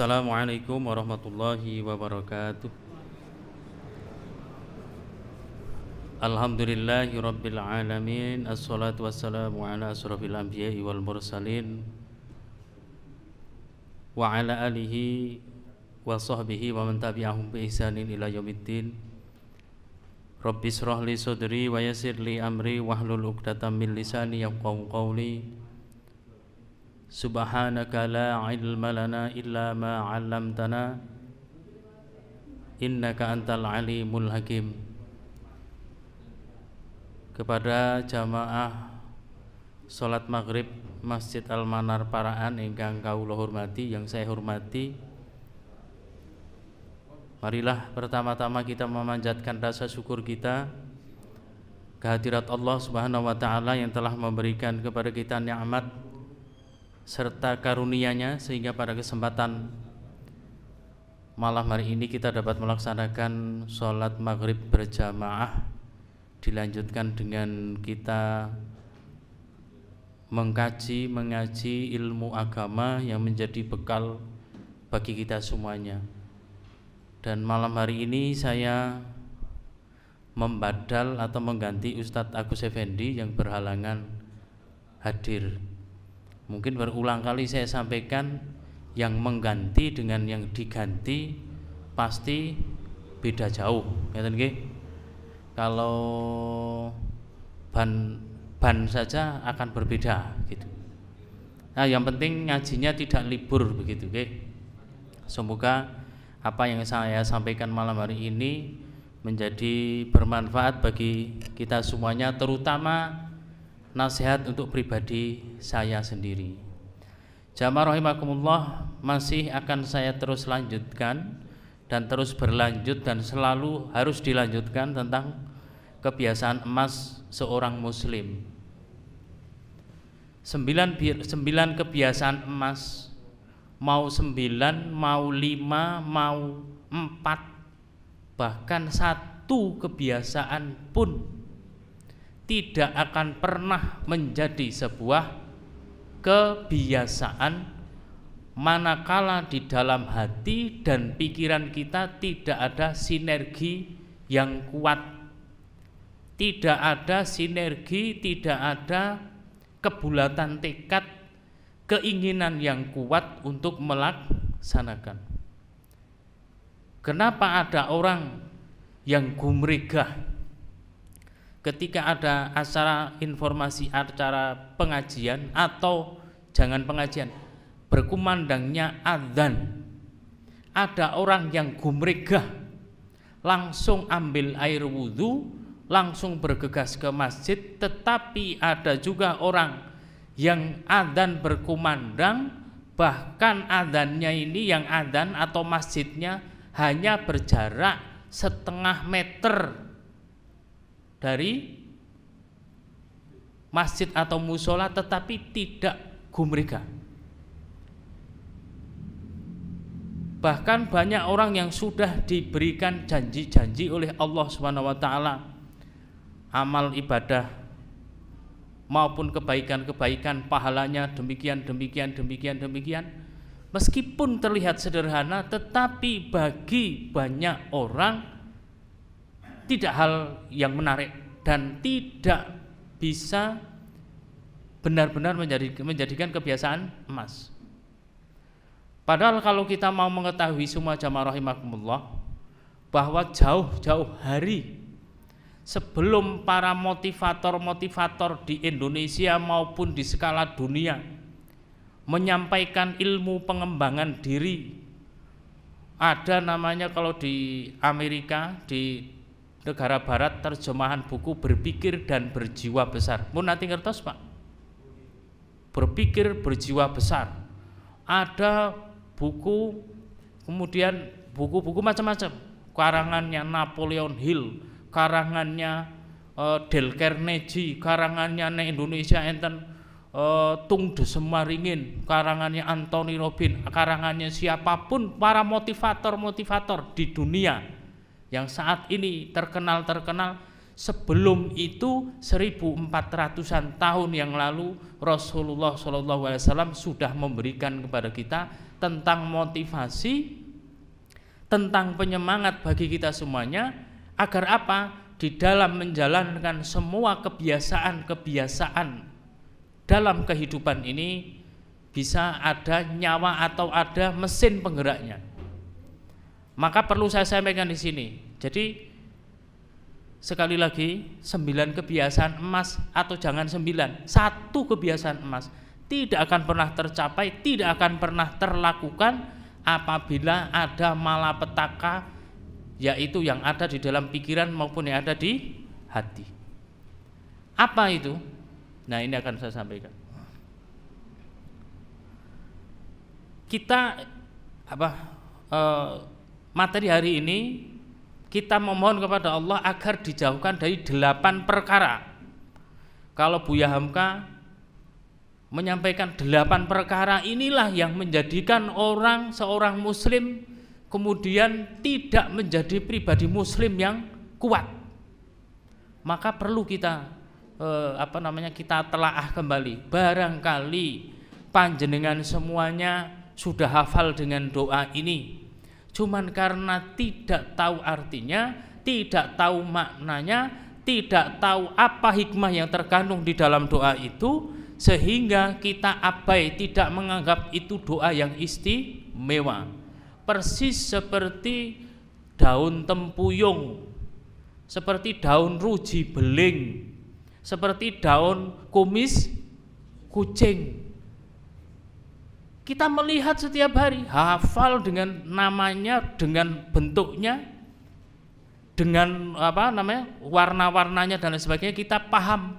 Assalamualaikum warahmatullahi wabarakatuh Alhamdulillahi rabbil alamin Assalatu wassalamu ala asrafil anbiya'i wal mursalin Wa ala alihi wa sahbihi wa mentabi'ahum bi ihsanin ila yawmiddin Rabbi israh li sudri wa yasir li amri wahlul uqdatan min lisani yafqahu qawli Subhanaka la ilma lana illa ma 'allamtana innaka antal alimul hakim kepada jamaah salat maghrib Masjid Al-Manar Paraan ingkang kaulo hormati yang saya hormati marilah pertama-tama kita memanjatkan rasa syukur kita kehadirat Allah Subhanahu wa taala yang telah memberikan kepada kita nikmat serta karunia-Nya sehingga pada kesempatan malam hari ini kita dapat melaksanakan sholat maghrib berjamaah dilanjutkan dengan kita mengkaji mengaji ilmu agama yang menjadi bekal bagi kita semuanya dan malam hari ini saya membadal atau mengganti Ustadz Agus Effendi yang berhalangan hadir Mungkin berulang kali saya sampaikan yang mengganti dengan yang diganti pasti beda jauh, ya nggih. Kalau ban ban saja akan berbeda gitu. Nah, yang penting ngajinya tidak libur begitu, oke Semoga apa yang saya sampaikan malam hari ini menjadi bermanfaat bagi kita semuanya terutama nasihat untuk pribadi saya sendiri. Jamaah rahimakumullah masih akan saya terus lanjutkan dan terus berlanjut dan selalu harus dilanjutkan tentang kebiasaan emas seorang muslim. Sembilan, sembilan kebiasaan emas mau sembilan, mau lima, mau empat, bahkan satu kebiasaan pun tidak akan pernah menjadi sebuah kebiasaan manakala di dalam hati dan pikiran kita tidak ada sinergi yang kuat tidak ada sinergi tidak ada kebulatan tekad keinginan yang kuat untuk melaksanakan kenapa ada orang yang gumregah ketika ada acara informasi acara pengajian atau jangan pengajian berkumandangnya adzan ada orang yang gumregah langsung ambil air wudhu langsung bergegas ke masjid tetapi ada juga orang yang adzan berkumandang bahkan adannya ini yang adzan atau masjidnya hanya berjarak setengah meter dari masjid atau musola tetapi tidak gumriga Bahkan banyak orang yang sudah diberikan janji-janji oleh Allah swt amal ibadah maupun kebaikan-kebaikan pahalanya demikian demikian demikian demikian meskipun terlihat sederhana tetapi bagi banyak orang tidak hal yang menarik dan tidak bisa benar-benar menjadikan kebiasaan emas. Padahal kalau kita mau mengetahui semua jamaah rahimahumullah bahwa jauh-jauh hari sebelum para motivator-motivator di Indonesia maupun di skala dunia menyampaikan ilmu pengembangan diri ada namanya kalau di Amerika di negara barat terjemahan buku berpikir dan berjiwa besar mau nanti ngertos pak berpikir berjiwa besar ada buku kemudian buku-buku macam-macam karangannya Napoleon Hill karangannya uh, Del Carnegie karangannya ne Indonesia enten uh, Tung Desemaringin karangannya Anthony Robin karangannya siapapun para motivator-motivator di dunia yang saat ini terkenal-terkenal sebelum itu 1400-an tahun yang lalu Rasulullah SAW sudah memberikan kepada kita tentang motivasi tentang penyemangat bagi kita semuanya agar apa di dalam menjalankan semua kebiasaan-kebiasaan dalam kehidupan ini bisa ada nyawa atau ada mesin penggeraknya maka perlu saya sampaikan di sini. Jadi sekali lagi sembilan kebiasaan emas atau jangan sembilan satu kebiasaan emas tidak akan pernah tercapai tidak akan pernah terlakukan apabila ada malapetaka yaitu yang ada di dalam pikiran maupun yang ada di hati apa itu nah ini akan saya sampaikan kita apa eh, materi hari ini kita memohon kepada Allah agar dijauhkan dari delapan perkara. Kalau Buya Hamka menyampaikan delapan perkara inilah yang menjadikan orang seorang muslim kemudian tidak menjadi pribadi muslim yang kuat. Maka perlu kita eh, apa namanya kita telaah kembali. Barangkali panjenengan semuanya sudah hafal dengan doa ini Cuman karena tidak tahu artinya, tidak tahu maknanya, tidak tahu apa hikmah yang terkandung di dalam doa itu, sehingga kita abai tidak menganggap itu doa yang istimewa. Persis seperti daun tempuyung, seperti daun ruji beling, seperti daun kumis kucing kita melihat setiap hari, hafal dengan namanya, dengan bentuknya, dengan apa namanya warna-warnanya dan lain sebagainya kita paham.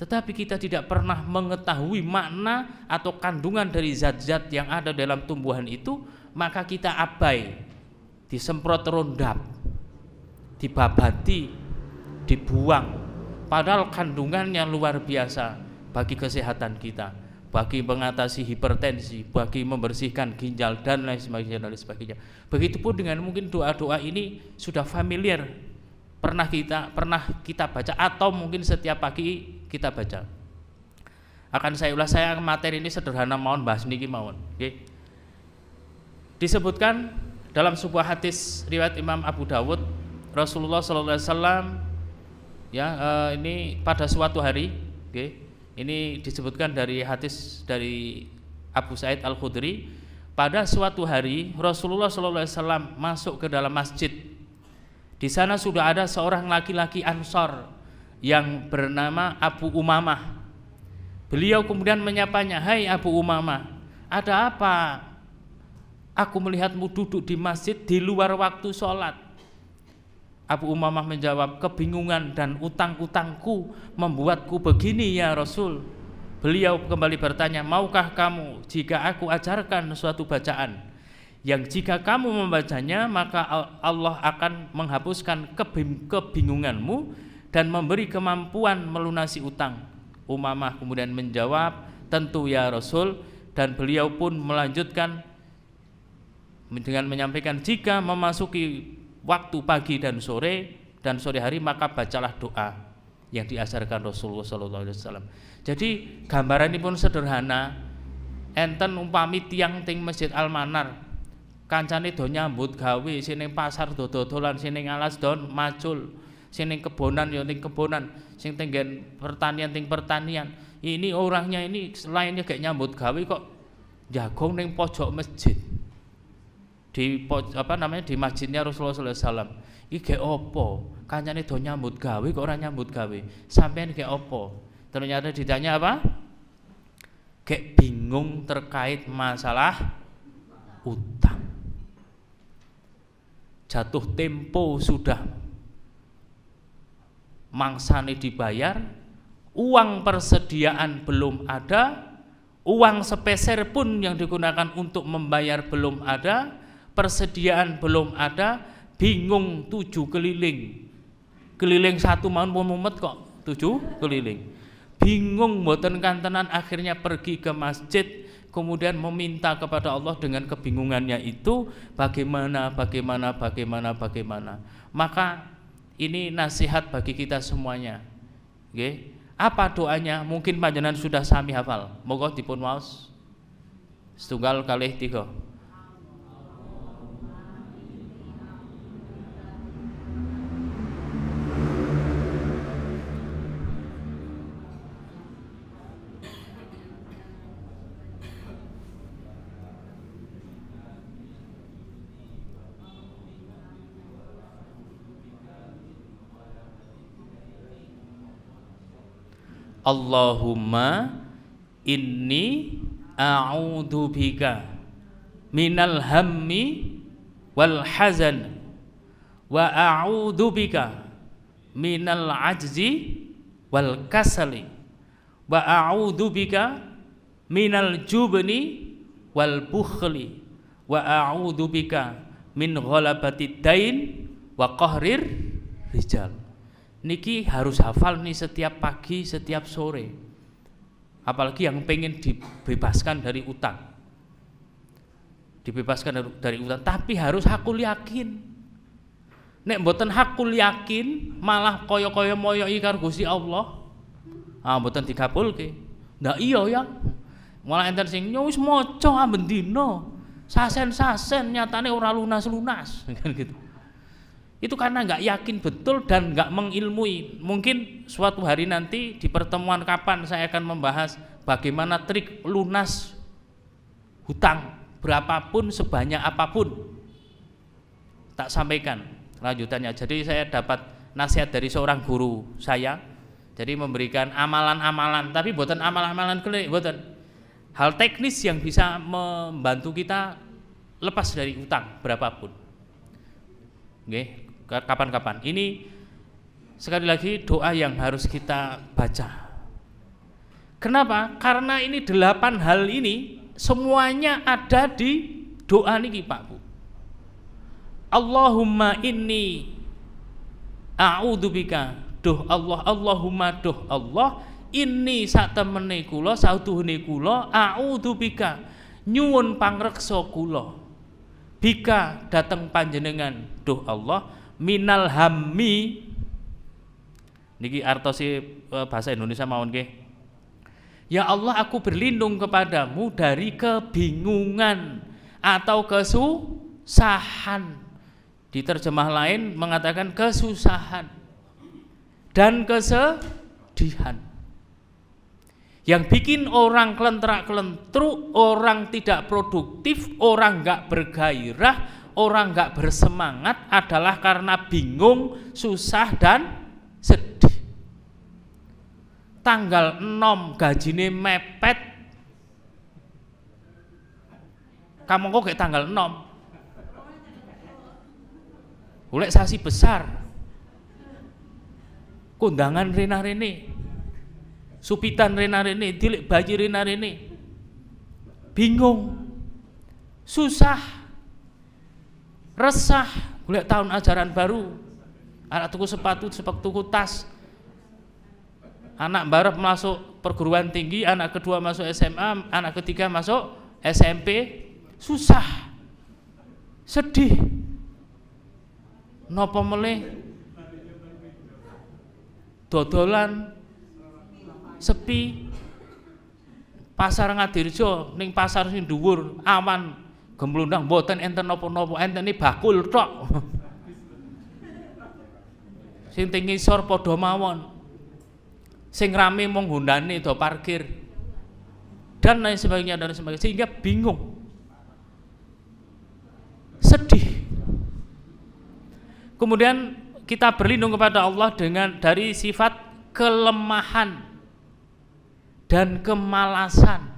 Tetapi kita tidak pernah mengetahui makna atau kandungan dari zat-zat yang ada dalam tumbuhan itu, maka kita abai, disemprot rondap, dibabati, dibuang. Padahal kandungannya luar biasa bagi kesehatan kita bagi mengatasi hipertensi, bagi membersihkan ginjal dan lain sebagainya dan lain sebagainya. Begitupun dengan mungkin doa-doa ini sudah familiar pernah kita pernah kita baca atau mungkin setiap pagi kita baca. Akan saya ulas saya materi ini sederhana mohon bahas niki mohon. Okay. Disebutkan dalam sebuah hadis riwayat Imam Abu Dawud Rasulullah Sallallahu Alaihi Wasallam, ya eh, ini pada suatu hari okay, ini disebutkan dari hadis dari Abu Said Al Khudri. Pada suatu hari Rasulullah SAW masuk ke dalam masjid. Di sana sudah ada seorang laki-laki Ansor yang bernama Abu Umamah. Beliau kemudian menyapanya, "Hai Abu Umamah, ada apa? Aku melihatmu duduk di masjid di luar waktu sholat." Abu Umamah menjawab, kebingungan dan utang-utangku membuatku begini ya Rasul. Beliau kembali bertanya, maukah kamu jika aku ajarkan suatu bacaan? Yang jika kamu membacanya, maka Allah akan menghapuskan kebingunganmu dan memberi kemampuan melunasi utang. Umamah kemudian menjawab, tentu ya Rasul. Dan beliau pun melanjutkan dengan menyampaikan, jika memasuki waktu pagi dan sore dan sore hari maka bacalah doa yang diajarkan Rasulullah Sallallahu Alaihi Wasallam. Jadi gambaran ini pun sederhana. Enten umpami tiang ting masjid Al Manar, kancane do nyambut gawe, sini pasar do dolan. sini ngalas don macul, sini kebonan yo ting kebonan, sing tenggen pertanian ting pertanian. Ini orangnya ini selainnya kayak nyambut gawe kok jagung neng pojok masjid di apa namanya di masjidnya Rasulullah sallallahu alaihi wasallam. Iki ge opo? Kancane do nyambut gawe kok orang nyambut gawe. Sampean ge opo? Ternyata ditanya apa? Ge bingung terkait masalah utang. Jatuh tempo sudah mangsane dibayar, uang persediaan belum ada, uang sepeser pun yang digunakan untuk membayar belum ada, persediaan belum ada, bingung tujuh keliling. Keliling satu mau pun mumet kok, tujuh keliling. Bingung mboten kantenan akhirnya pergi ke masjid kemudian meminta kepada Allah dengan kebingungannya itu bagaimana bagaimana bagaimana bagaimana. Maka ini nasihat bagi kita semuanya. oke? Apa doanya? Mungkin panjenengan sudah sami hafal. Moga dipun waos. Setunggal kalih tiga. Allahumma inni a'udzubika minal hammi wal hazan wa a'udzubika minal ajzi wal kasali wa a'udzubika minal jubni wal bukhli wa a'udzubika min ghalabati dain wa qahrir rijal niki harus hafal nih setiap pagi setiap sore apalagi yang pengen dibebaskan dari utang dibebaskan dari, utang tapi harus hakul yakin nek mboten hakul yakin malah koyo-koyo moyok ikan gusi Allah ah mboten ke? ndak iya ya malah enten sing nyowis ya moco ambendino. sasen-sasen nyatane ora lunas-lunas kan gitu itu karena nggak yakin betul dan nggak mengilmui mungkin suatu hari nanti di pertemuan kapan saya akan membahas bagaimana trik lunas hutang berapapun sebanyak apapun tak sampaikan lanjutannya jadi saya dapat nasihat dari seorang guru saya jadi memberikan amalan-amalan tapi buatan amalan-amalan keliru buatan hal teknis yang bisa membantu kita lepas dari utang berapapun Oke, kapan-kapan. Ini sekali lagi doa yang harus kita baca. Kenapa? Karena ini delapan hal ini semuanya ada di doa ini, Pak Bu. Allahumma inni a'udzubika doh Allah Allahumma doh Allah inni sak temene kula sautuhune kula a'udzubika nyuwun pangreksa kula bika dateng panjenengan doh Allah minal hammi niki artosi e, bahasa Indonesia mawon nggih Ya Allah aku berlindung kepadamu dari kebingungan atau kesusahan di terjemah lain mengatakan kesusahan dan kesedihan yang bikin orang kelentrak kelentruk, orang tidak produktif, orang nggak bergairah, orang nggak bersemangat adalah karena bingung, susah dan sedih. Tanggal 6 gajine mepet. Kamu kok kayak tanggal 6? Golek sasi besar. Kondangan Rena Rene. Supitan Rena Rene, dilik bayi Rena Rene. Bingung. Susah resah mulai tahun ajaran baru anak tuku sepatu sepak tuku tas anak barat masuk perguruan tinggi anak kedua masuk SMA anak ketiga masuk SMP susah sedih nopo meleh dodolan sepi pasar Ngadirjo ning pasar sing dhuwur aman Gemblundang boten enten nopo-nopo enten bakul tok. Sing tinggi sor podo mawon. Sing rame mung hundane do parkir. Dan lain sebagainya dan lain sebagainya sehingga bingung. Sedih. Kemudian kita berlindung kepada Allah dengan dari sifat kelemahan dan kemalasan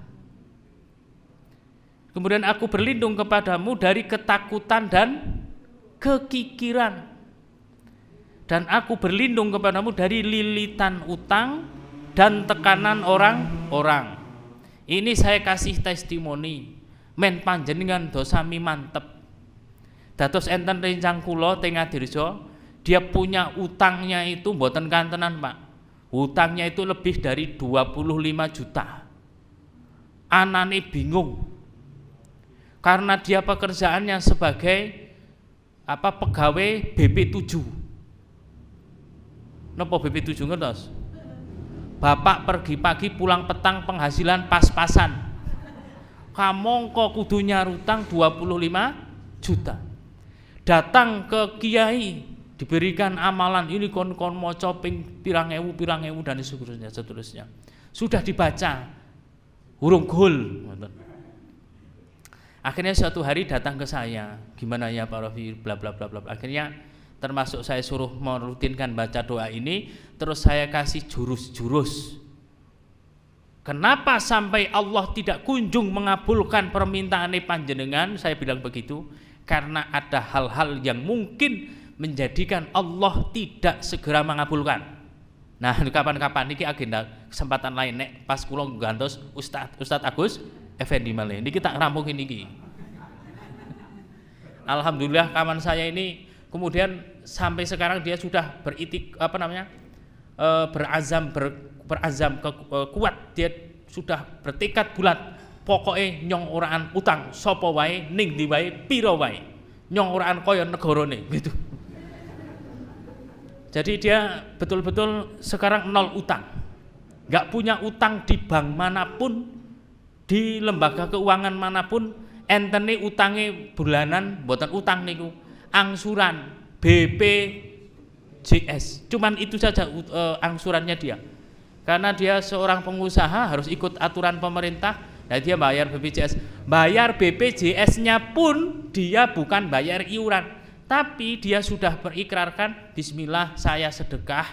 Kemudian aku berlindung kepadamu dari ketakutan dan kekikiran. Dan aku berlindung kepadamu dari lilitan utang dan tekanan orang-orang. Ini saya kasih testimoni. Men panjenengan dosami mantep. Datos enten rencang kulo tengah dirjo, dia punya utangnya itu buatan kantenan pak. Utangnya itu lebih dari 25 juta. Anane bingung, karena dia pekerjaannya sebagai apa pegawai BP7 nopo BP7 ngertos bapak pergi pagi pulang petang penghasilan pas-pasan kamu kok kudu nyarutang 25 juta datang ke kiai diberikan amalan ini kon kon mau coping pirang ewu pirang ewu dan seterusnya seterusnya sudah dibaca hurung gol Akhirnya suatu hari datang ke saya, gimana ya Pak Rofi, bla bla bla bla. Akhirnya termasuk saya suruh merutinkan baca doa ini, terus saya kasih jurus-jurus. Kenapa sampai Allah tidak kunjung mengabulkan permintaan panjenengan? Saya bilang begitu karena ada hal-hal yang mungkin menjadikan Allah tidak segera mengabulkan. Nah, kapan-kapan ini agenda kesempatan lain nek pas Kulon gantos Ustadz Ustadz Agus Effendi malih ya. niki tak rampung Ki. Alhamdulillah kawan saya ini kemudian sampai sekarang dia sudah beritik apa namanya e, berazam ber, berazam ke, e, kuat dia sudah bertekad bulat pokoknya nyong oraan utang sopo wae ning di wae piro wae nyong oraan koyo negorone gitu jadi dia betul-betul sekarang nol utang nggak punya utang di bank manapun di lembaga keuangan manapun enteni utangi bulanan buatan utang niku angsuran BPJS, cuman itu saja uh, angsurannya dia karena dia seorang pengusaha harus ikut aturan pemerintah jadi nah dia bayar BPJS bayar BPJS nya pun dia bukan bayar iuran tapi dia sudah berikrarkan bismillah saya sedekah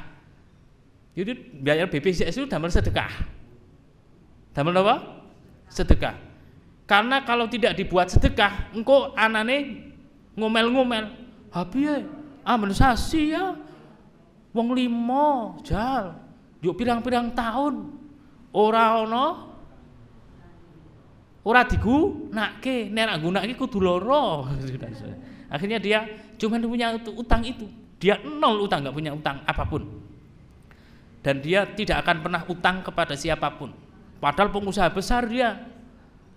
jadi bayar BPJS itu damel sedekah damel apa? sedekah. Karena kalau tidak dibuat sedekah, engko anane ngomel-ngomel. Habis amensasi ah, ya. Wong limo jal, yuk pirang-pirang tahun ora ono ora digunake, nek gunake kudu loro. Akhirnya dia cuma punya utang itu. Dia nol utang, nggak punya utang apapun. Dan dia tidak akan pernah utang kepada siapapun Padahal pengusaha besar dia.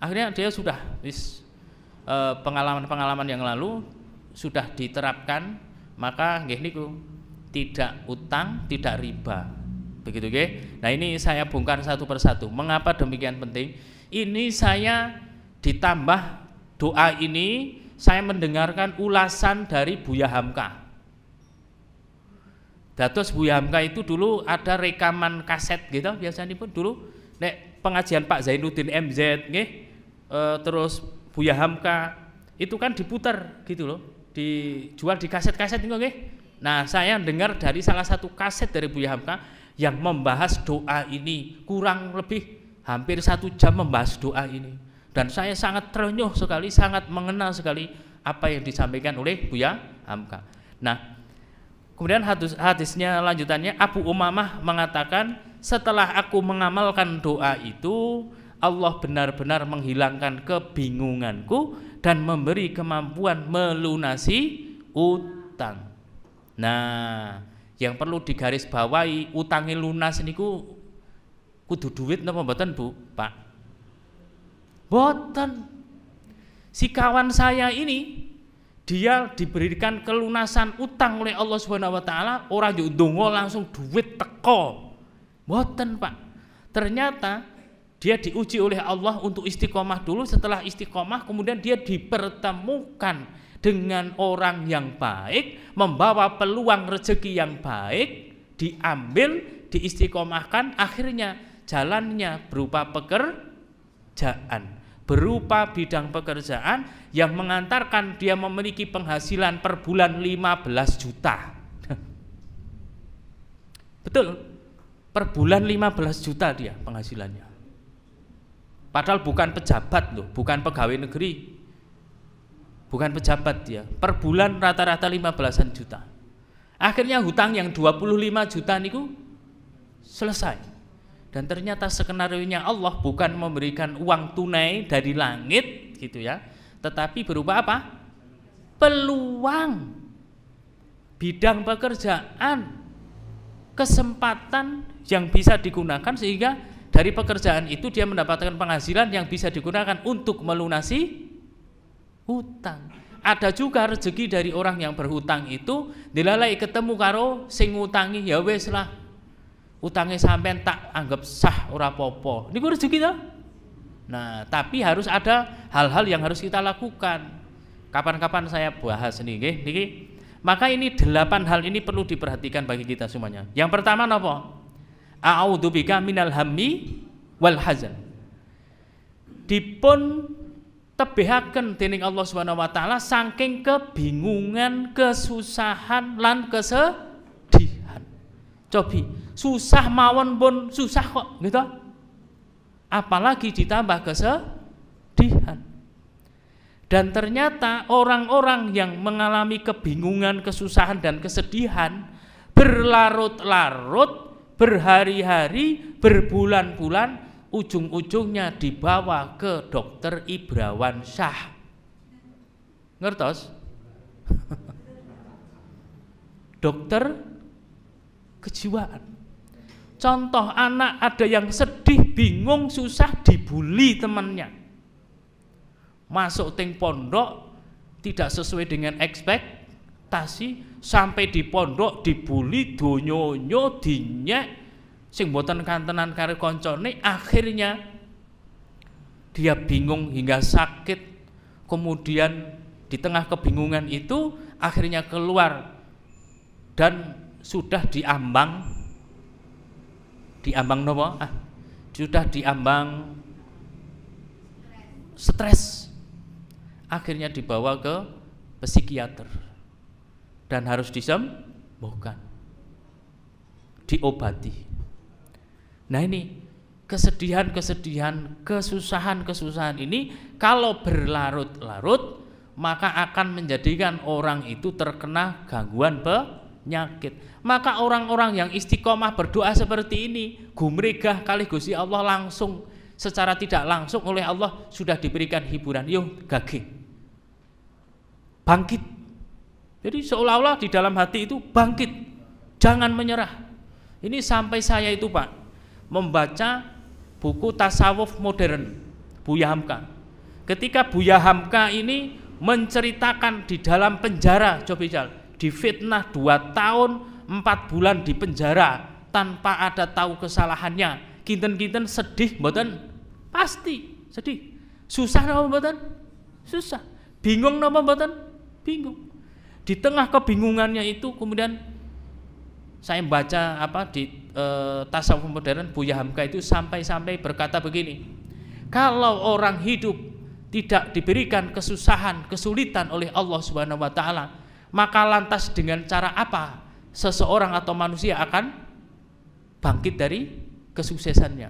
Akhirnya dia sudah e, pengalaman-pengalaman yang lalu sudah diterapkan, maka nggih niku tidak utang, tidak riba. Begitu nggih. Nah, ini saya bongkar satu persatu. Mengapa demikian penting? Ini saya ditambah doa ini saya mendengarkan ulasan dari Buya Hamka. Datos Buya Hamka itu dulu ada rekaman kaset gitu biasanya pun dulu nek pengajian Pak Zainuddin MZ nggih e, terus Buya Hamka itu kan diputar gitu loh dijual di kaset-kaset nggih nih. nah saya dengar dari salah satu kaset dari Buya Hamka yang membahas doa ini kurang lebih hampir satu jam membahas doa ini dan saya sangat terenyuh sekali sangat mengenal sekali apa yang disampaikan oleh Buya Hamka nah Kemudian hadis hadisnya lanjutannya Abu Umamah mengatakan setelah aku mengamalkan doa itu Allah benar-benar menghilangkan kebingunganku dan memberi kemampuan melunasi utang. Nah, yang perlu digarisbawahi utangi lunas ku kudu duit napa mboten Bu, Pak? Boten. Si kawan saya ini dia diberikan kelunasan utang oleh Allah Subhanahu wa taala, orang langsung duit teko. Boten pak. Ternyata dia diuji oleh Allah untuk istiqomah dulu. Setelah istiqomah kemudian dia dipertemukan dengan orang yang baik, membawa peluang rezeki yang baik, diambil, diistiqomahkan. Akhirnya jalannya berupa pekerjaan berupa bidang pekerjaan yang mengantarkan dia memiliki penghasilan per bulan 15 juta. Betul? per bulan 15 juta dia penghasilannya. Padahal bukan pejabat loh, bukan pegawai negeri. Bukan pejabat dia. Per bulan rata-rata 15-an juta. Akhirnya hutang yang 25 juta niku selesai. Dan ternyata skenario-nya Allah bukan memberikan uang tunai dari langit gitu ya, tetapi berupa apa? Peluang bidang pekerjaan kesempatan yang bisa digunakan sehingga dari pekerjaan itu dia mendapatkan penghasilan yang bisa digunakan untuk melunasi hutang. Ada juga rezeki dari orang yang berhutang itu dilalai ketemu karo sing ngutangi ya wes lah. utangnya sampean tak anggap sah ora popo. ini rezeki ta? Nah, tapi harus ada hal-hal yang harus kita lakukan. Kapan-kapan saya bahas nih nggih niki maka ini delapan hal ini perlu diperhatikan bagi kita semuanya. Yang pertama nopo? A'udzubika minal hammi wal hazan. Dipun tebihaken dening Allah Subhanahu wa taala saking kebingungan, kesusahan lan kesedihan. Cobi, susah mawon pun susah kok, gitu. Apalagi ditambah kesedihan. Dan ternyata orang-orang yang mengalami kebingungan, kesusahan dan kesedihan berlarut-larut, berhari-hari, berbulan-bulan, ujung-ujungnya dibawa ke dokter Ibrawan Syah. Ngertos? dokter kejiwaan. Contoh anak ada yang sedih, bingung, susah, dibully temannya masuk ting pondok tidak sesuai dengan ekspektasi sampai di pondok dibuli donyonyo dinyek sing boten kantenan karo koncone akhirnya dia bingung hingga sakit kemudian di tengah kebingungan itu akhirnya keluar dan sudah diambang diambang nopo ah sudah diambang stres akhirnya dibawa ke psikiater dan harus disembuhkan diobati nah ini kesedihan-kesedihan kesusahan-kesusahan ini kalau berlarut-larut maka akan menjadikan orang itu terkena gangguan penyakit maka orang-orang yang istiqomah berdoa seperti ini gumregah kali Gusti Allah langsung secara tidak langsung oleh Allah sudah diberikan hiburan yuk gaging bangkit. Jadi seolah-olah di dalam hati itu bangkit, jangan menyerah. Ini sampai saya itu Pak, membaca buku tasawuf modern Buya Hamka. Ketika Buya Hamka ini menceritakan di dalam penjara Jobijal, fitnah dua tahun empat bulan di penjara tanpa ada tahu kesalahannya. Kinten-kinten sedih mboten? Pasti sedih. Susah napa mboten? Susah. Bingung napa mboten? bingung di tengah kebingungannya itu kemudian saya baca apa di e, tasawuf modern Buya Hamka itu sampai-sampai berkata begini kalau orang hidup tidak diberikan kesusahan kesulitan oleh Allah Subhanahu Wa Taala maka lantas dengan cara apa seseorang atau manusia akan bangkit dari kesuksesannya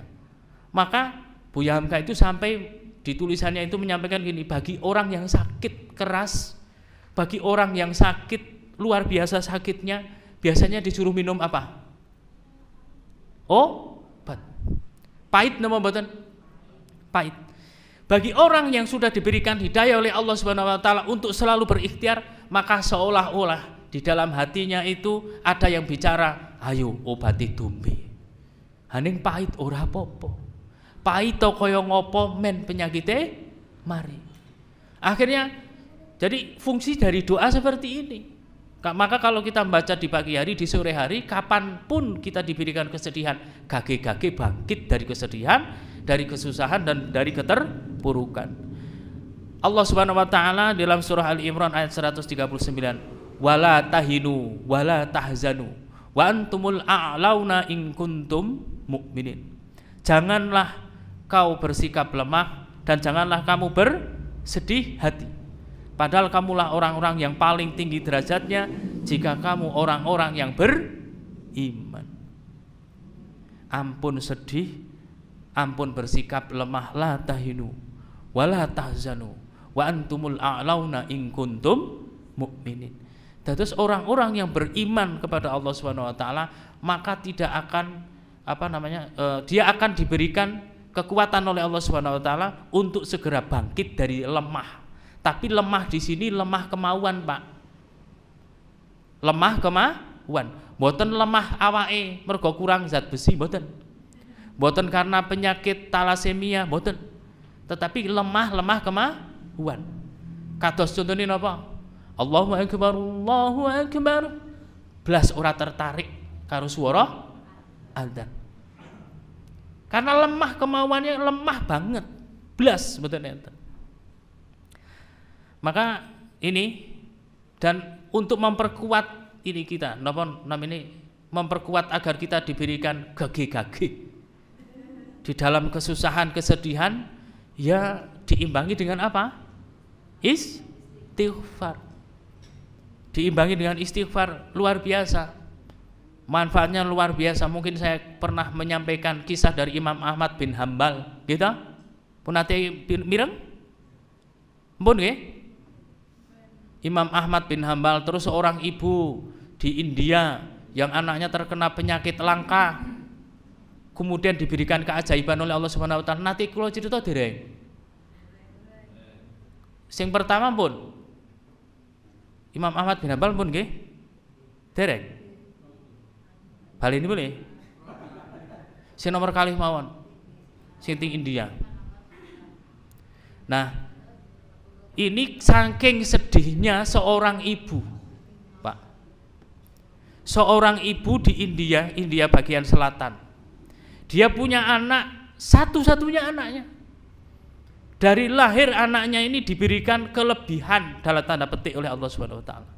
maka Buya Hamka itu sampai di tulisannya itu menyampaikan gini bagi orang yang sakit keras bagi orang yang sakit, luar biasa sakitnya, biasanya disuruh minum apa? Obat. Pahit nama badan? Pahit. Bagi orang yang sudah diberikan hidayah oleh Allah Subhanahu wa taala untuk selalu berikhtiar, maka seolah-olah di dalam hatinya itu ada yang bicara, "Ayo obati tumbi." Haning pahit ora popo. Pahit to kaya ngopo men penyakite mari. Akhirnya jadi fungsi dari doa seperti ini. Maka kalau kita membaca di pagi hari, di sore hari, kapanpun kita diberikan kesedihan, gage-gage bangkit dari kesedihan, dari kesusahan dan dari keterpurukan. Allah Subhanahu wa taala dalam surah Ali Imran ayat 139, "Wala tahinu wala tahzanu wa antumul a'launa in kuntum mu'minin." Janganlah kau bersikap lemah dan janganlah kamu bersedih hati Padahal kamulah orang-orang yang paling tinggi derajatnya jika kamu orang-orang yang beriman. Ampun sedih, ampun bersikap lemah la tahinu wala tahzanu wa antumul a'launa in kuntum mukminin. Terus orang-orang yang beriman kepada Allah Subhanahu wa taala maka tidak akan apa namanya? E, dia akan diberikan kekuatan oleh Allah Subhanahu wa taala untuk segera bangkit dari lemah tapi lemah di sini lemah kemauan, Pak. Lemah kemauan. Boten lemah awae mergo kurang zat besi, boten. Boten karena penyakit talasemia, boten. Tetapi lemah-lemah kemauan. Kados contohnya napa? Allahu akbar, Allahu akbar. Belas ora tertarik karo suara adzan. Karena lemah kemauannya lemah banget. belas boten enten. Maka ini dan untuk memperkuat ini kita, nomor enam ini memperkuat agar kita diberikan gage-gage di dalam kesusahan kesedihan ya diimbangi dengan apa? Istighfar. Diimbangi dengan istighfar luar biasa manfaatnya luar biasa mungkin saya pernah menyampaikan kisah dari Imam Ahmad bin Hambal gitu pun mireng pun nggih Imam Ahmad bin Hambal terus seorang ibu di India yang anaknya terkena penyakit langka kemudian diberikan keajaiban oleh Allah Subhanahu wa taala nanti kula cerita dereng sing pertama pun Imam Ahmad bin Hambal pun nggih dereng Bali ini boleh sing nomor kali mawon sing India nah ini saking sedihnya seorang ibu, Pak. Seorang ibu di India, India bagian selatan. Dia punya anak, satu-satunya anaknya. Dari lahir anaknya ini diberikan kelebihan dalam tanda petik oleh Allah Subhanahu wa taala.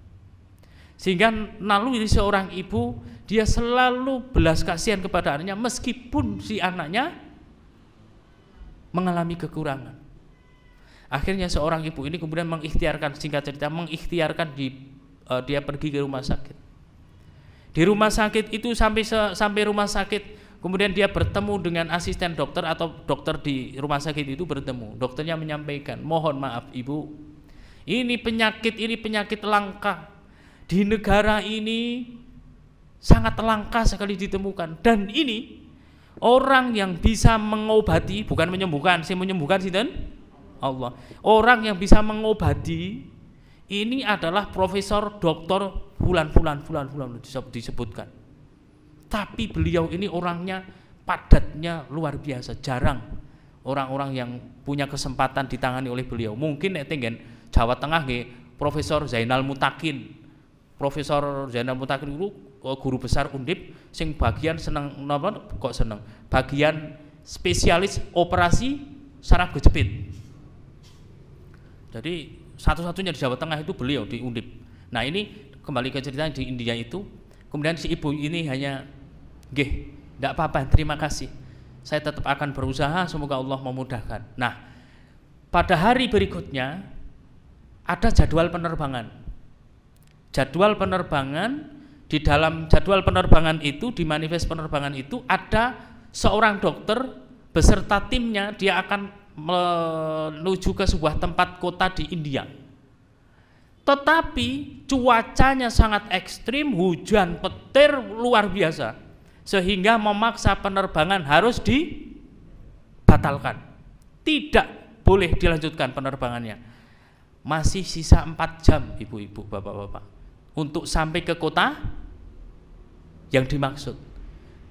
Sehingga naluri seorang ibu dia selalu belas kasihan kepada anaknya meskipun si anaknya mengalami kekurangan. Akhirnya seorang ibu ini kemudian mengikhtiarkan singkat cerita mengikhtiarkan di, uh, dia pergi ke rumah sakit. Di rumah sakit itu sampai sampai rumah sakit kemudian dia bertemu dengan asisten dokter atau dokter di rumah sakit itu bertemu. Dokternya menyampaikan, "Mohon maaf, Ibu. Ini penyakit ini penyakit langka. Di negara ini sangat langka sekali ditemukan dan ini orang yang bisa mengobati bukan menyembuhkan, sih menyembuhkan sih Allah. Orang yang bisa mengobati ini adalah profesor, doktor, bulan, bulan, bulan, bulan disebutkan. Tapi beliau ini orangnya padatnya luar biasa, jarang orang-orang yang punya kesempatan ditangani oleh beliau. Mungkin nek tenggen Jawa Tengah nih, Profesor Zainal Mutakin. Profesor Zainal Mutakin itu eh, guru besar Undip sing bagian seneng napa kok seneng. Bagian spesialis operasi saraf kejepit. Jadi satu-satunya di Jawa Tengah itu beliau di Undip. Nah ini kembali ke cerita di India itu, kemudian si ibu ini hanya, geh, tidak apa-apa, terima kasih. Saya tetap akan berusaha, semoga Allah memudahkan. Nah, pada hari berikutnya ada jadwal penerbangan. Jadwal penerbangan di dalam jadwal penerbangan itu di manifest penerbangan itu ada seorang dokter beserta timnya dia akan menuju ke sebuah tempat kota di India. Tetapi cuacanya sangat ekstrim, hujan petir luar biasa, sehingga memaksa penerbangan harus dibatalkan. Tidak boleh dilanjutkan penerbangannya. Masih sisa 4 jam, ibu-ibu, bapak-bapak, untuk sampai ke kota yang dimaksud.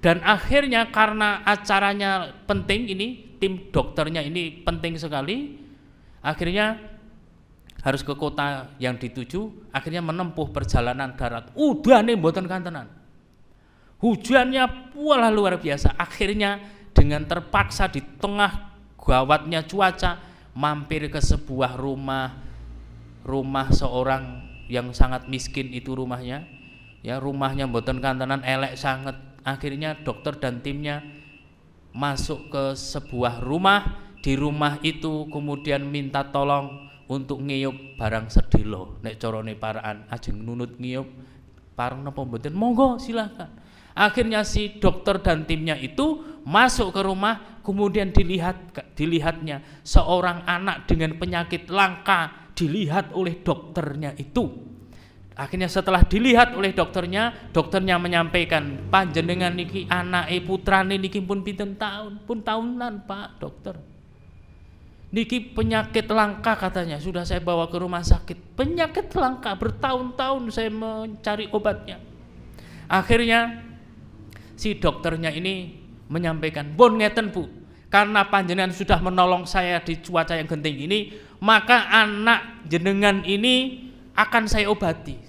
Dan akhirnya karena acaranya penting ini, tim dokternya ini penting sekali. Akhirnya harus ke kota yang dituju, akhirnya menempuh perjalanan darat. Udah nih buatan kantenan. Hujannya pula luar biasa. Akhirnya dengan terpaksa di tengah gawatnya cuaca mampir ke sebuah rumah rumah seorang yang sangat miskin itu rumahnya ya rumahnya buatan kantenan elek sangat akhirnya dokter dan timnya masuk ke sebuah rumah di rumah itu kemudian minta tolong untuk ngiyup barang sedilo nek corone paraan ajeng nunut ngiyup parang nopo mboten monggo silahkan akhirnya si dokter dan timnya itu masuk ke rumah kemudian dilihat dilihatnya seorang anak dengan penyakit langka dilihat oleh dokternya itu Akhirnya setelah dilihat oleh dokternya, dokternya menyampaikan, panjenengan niki anak e putra niki pun pinten tahun, pun tahunan pak dokter. Niki penyakit langka katanya, sudah saya bawa ke rumah sakit. Penyakit langka bertahun-tahun saya mencari obatnya. Akhirnya si dokternya ini menyampaikan, bon ngeten bu, karena panjenengan sudah menolong saya di cuaca yang genting ini, maka anak jenengan ini akan saya obati.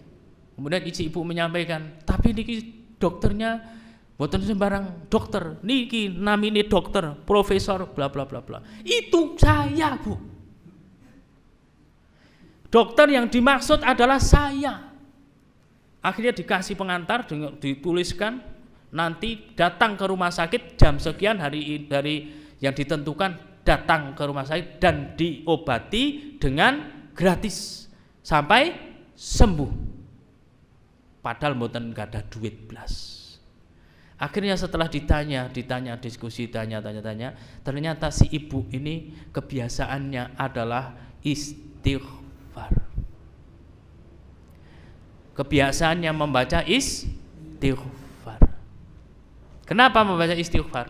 Kemudian isi ibu menyampaikan, tapi niki dokternya buatan sembarang dokter. Niki ini dokter, profesor bla bla bla bla. Itu saya, Bu. Dokter yang dimaksud adalah saya. Akhirnya dikasih pengantar dituliskan nanti datang ke rumah sakit jam sekian hari dari yang ditentukan datang ke rumah sakit dan diobati dengan gratis sampai sembuh padahal mboten gak ada duit blas akhirnya setelah ditanya ditanya diskusi tanya tanya tanya ternyata si ibu ini kebiasaannya adalah istighfar kebiasaannya membaca istighfar kenapa membaca istighfar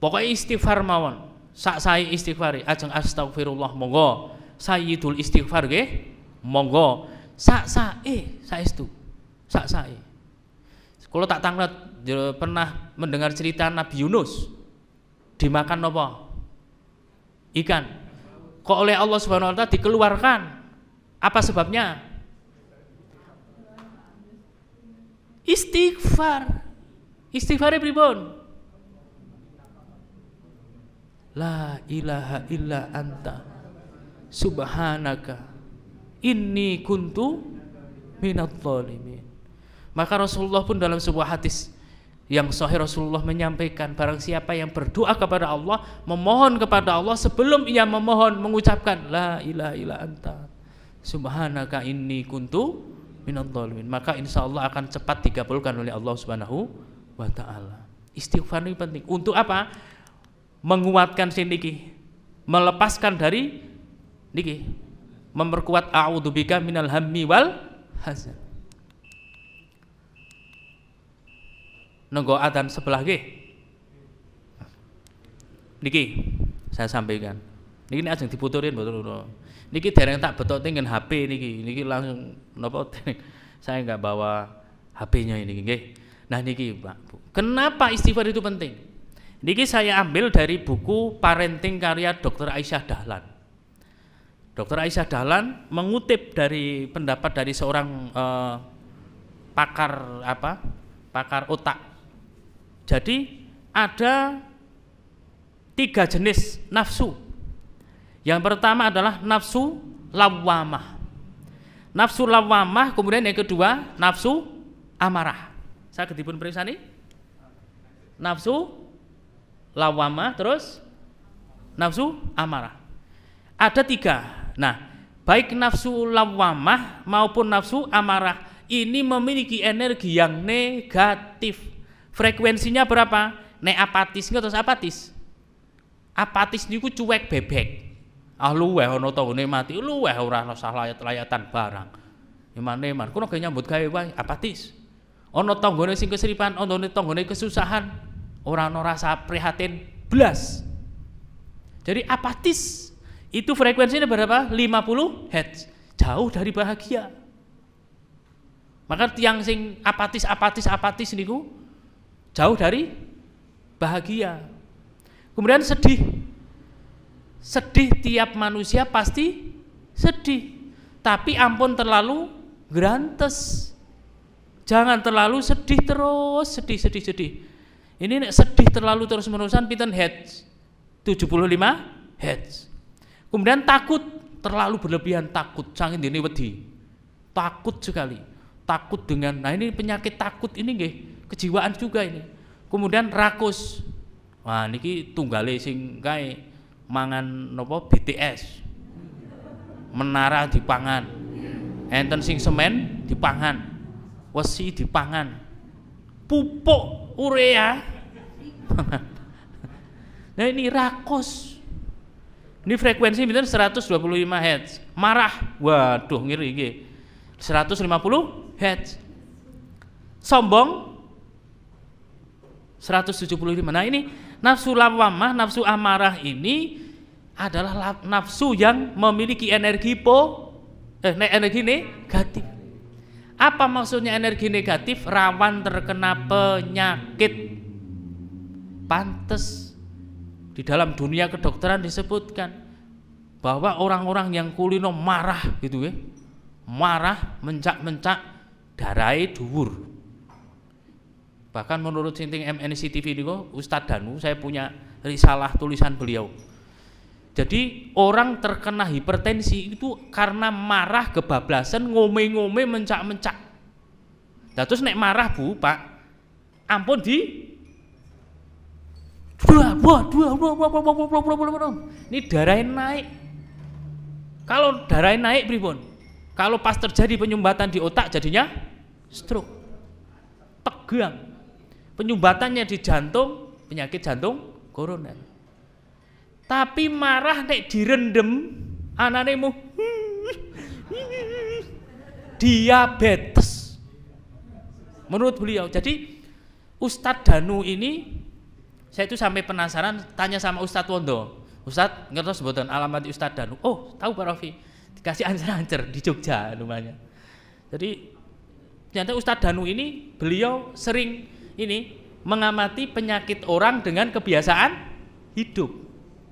pokoknya istighfar mawon sak saya istighfari ajeng astagfirullah monggo sayyidul istighfar ge monggo sak sae itu, sak sae kalau tak tanglet pernah mendengar cerita Nabi Yunus dimakan apa ikan kok oleh Allah Subhanahu wa taala dikeluarkan apa sebabnya istighfar istighfar pribon la ilaha illa anta subhanaka Inni kuntu minat zalimin. Maka Rasulullah pun dalam sebuah hadis yang sahih Rasulullah menyampaikan barang siapa yang berdoa kepada Allah memohon kepada Allah sebelum ia memohon mengucapkan la ilaha illa anta subhanaka inni kuntu minat zalimin maka insya Allah akan cepat dikabulkan oleh Allah Subhanahu wa taala istighfar ini penting untuk apa menguatkan sendiri melepaskan dari niki memperkuat a'udzubika minal hammi wal hazan. Nenggo adzan sebelah nggih. Niki saya sampaikan. Niki ini ajeng diputurin betul lho. Niki dereng tak betok tinggal HP niki. Niki langsung nopo saya nggak bawa HP-nya ini nggih. Nah niki Pak Bu. Kenapa istighfar itu penting? Niki saya ambil dari buku Parenting karya Dr. Aisyah Dahlan. Dokter Aisyah Dahlan mengutip dari pendapat dari seorang eh, pakar apa? Pakar otak. Jadi ada tiga jenis nafsu. Yang pertama adalah nafsu lawamah. Nafsu lawamah, kemudian yang kedua nafsu amarah. Saya ketipun nih. Nafsu lawamah, terus nafsu amarah. Ada tiga Nah, baik nafsu lawamah maupun nafsu amarah ini memiliki energi yang negatif. Frekuensinya berapa? Ne apatis nggak terus apatis. Apatis niku cuek bebek. Ah luweh ono ne mati, luweh ora salah layat-layatan barang. iman ya, neman, kono kayaknya nyambut gawe wae apatis. Ono tanggone sing keseripan, ono tanggone kesusahan, Orang ono rasa prihatin blas. Jadi apatis itu frekuensinya berapa? 50 Hz. Jauh dari bahagia. Maka tiang sing apatis apatis apatis niku jauh dari bahagia. Kemudian sedih. Sedih tiap manusia pasti sedih. Tapi ampun terlalu grantes. Jangan terlalu sedih terus, sedih sedih sedih. Ini sedih terlalu terus-menerusan pinten heads 75 heads Kemudian takut, terlalu berlebihan takut, sangin dini wedi. Takut sekali. Takut dengan, nah ini penyakit takut ini nggih, kejiwaan juga ini. Kemudian rakus. Wah, ini tunggale sing kae mangan nopo BTS. Menara di pangan Enten sing semen di dipangan. Wesi pangan Pupuk urea. nah ini rakus ini frekuensi bintan 125 Hz. Marah. Waduh ngiri iki. 150 Hz. Sombong 175. Nah, ini nafsu lawamah, nafsu amarah ini adalah nafsu yang memiliki energi po eh energi negatif. Apa maksudnya energi negatif? Rawan terkena penyakit. Pantes di dalam dunia kedokteran disebutkan bahwa orang-orang yang kulino marah gitu ya marah mencak-mencak darai dhuwur bahkan menurut sinting MNC TV ini Ustadz Danu saya punya risalah tulisan beliau jadi orang terkena hipertensi itu karena marah kebablasan ngome-ngome mencak-mencak nah, terus nek marah bu pak ampun di dua dua dua dua dua dua dua dua dua dua ini darahnya naik kalau darahnya naik pribon kalau pas terjadi penyumbatan di otak jadinya stroke tegang penyumbatannya di jantung penyakit jantung koroner tapi marah nek direndem ananemu diabetes menurut beliau jadi Ustadz Danu ini saya itu sampai penasaran tanya sama Ustadz Wondo Ustadz ngerti sebutan alamat Ustadz Danu oh tahu Pak Rofi dikasih ancer-ancer di Jogja rumahnya jadi ternyata Ustadz Danu ini beliau sering ini mengamati penyakit orang dengan kebiasaan hidup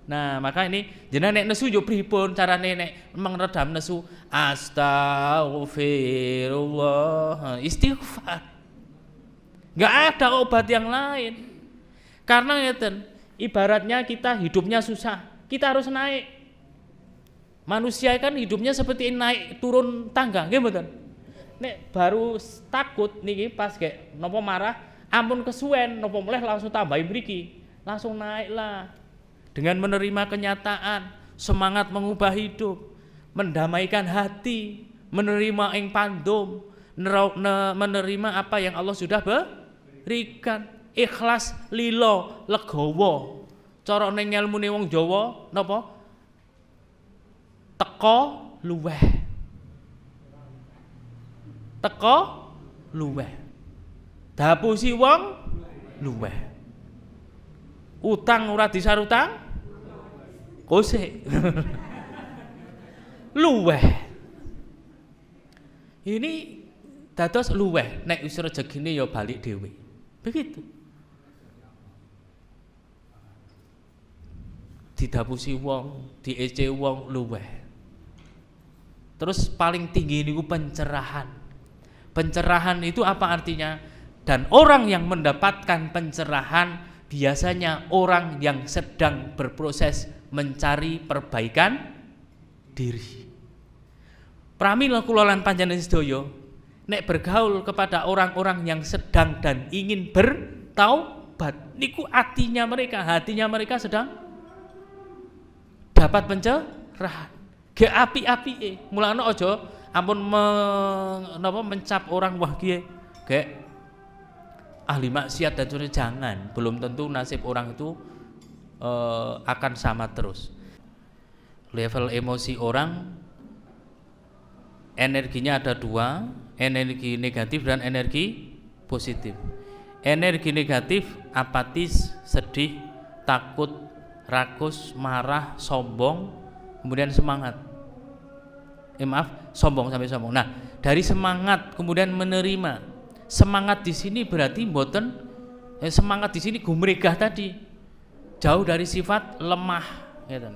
Nah, maka ini jenengan nek nesu yo pripun cara nenek mengredam nesu? Astagfirullah. Istighfar. Enggak ada obat yang lain. Karena ngeten, ibaratnya kita hidupnya susah, kita harus naik. Manusia kan hidupnya seperti naik turun tangga, gitu Nek baru takut nih, pas kayak nopo marah, ampun kesuwen, nopo mulai langsung tambahin beriki, langsung naiklah dengan menerima kenyataan, semangat mengubah hidup, mendamaikan hati, menerima ing pandum, menerima apa yang Allah sudah berikan ikhlas lilo legowo cara ning ilmune wong Jawa napa teko luweh teko luweh dapusi wong luweh utang ora disarutang kose luweh ini dados luweh nek wis rezekine ya balik dhewe begitu didapusi wong, diece wong luweh. Terus paling tinggi ini pencerahan. Pencerahan itu apa artinya? Dan orang yang mendapatkan pencerahan biasanya orang yang sedang berproses mencari perbaikan diri. Pramila kulolan panjenengan sedaya nek bergaul kepada orang-orang yang sedang dan ingin bertaubat niku artinya mereka, hatinya mereka sedang dapat pencerahan. Ge api e. Mulane aja ampun me, mencap orang wah kiye. Ge ahli maksiat dan sunnah jangan. Belum tentu nasib orang itu e, akan sama terus. Level emosi orang energinya ada dua, energi negatif dan energi positif. Energi negatif apatis, sedih, takut, rakus, marah, sombong, kemudian semangat. Eh, maaf, sombong sampai sombong. Nah, dari semangat kemudian menerima. Semangat di sini berarti boten eh, semangat di sini gumregah tadi. Jauh dari sifat lemah, ya kan,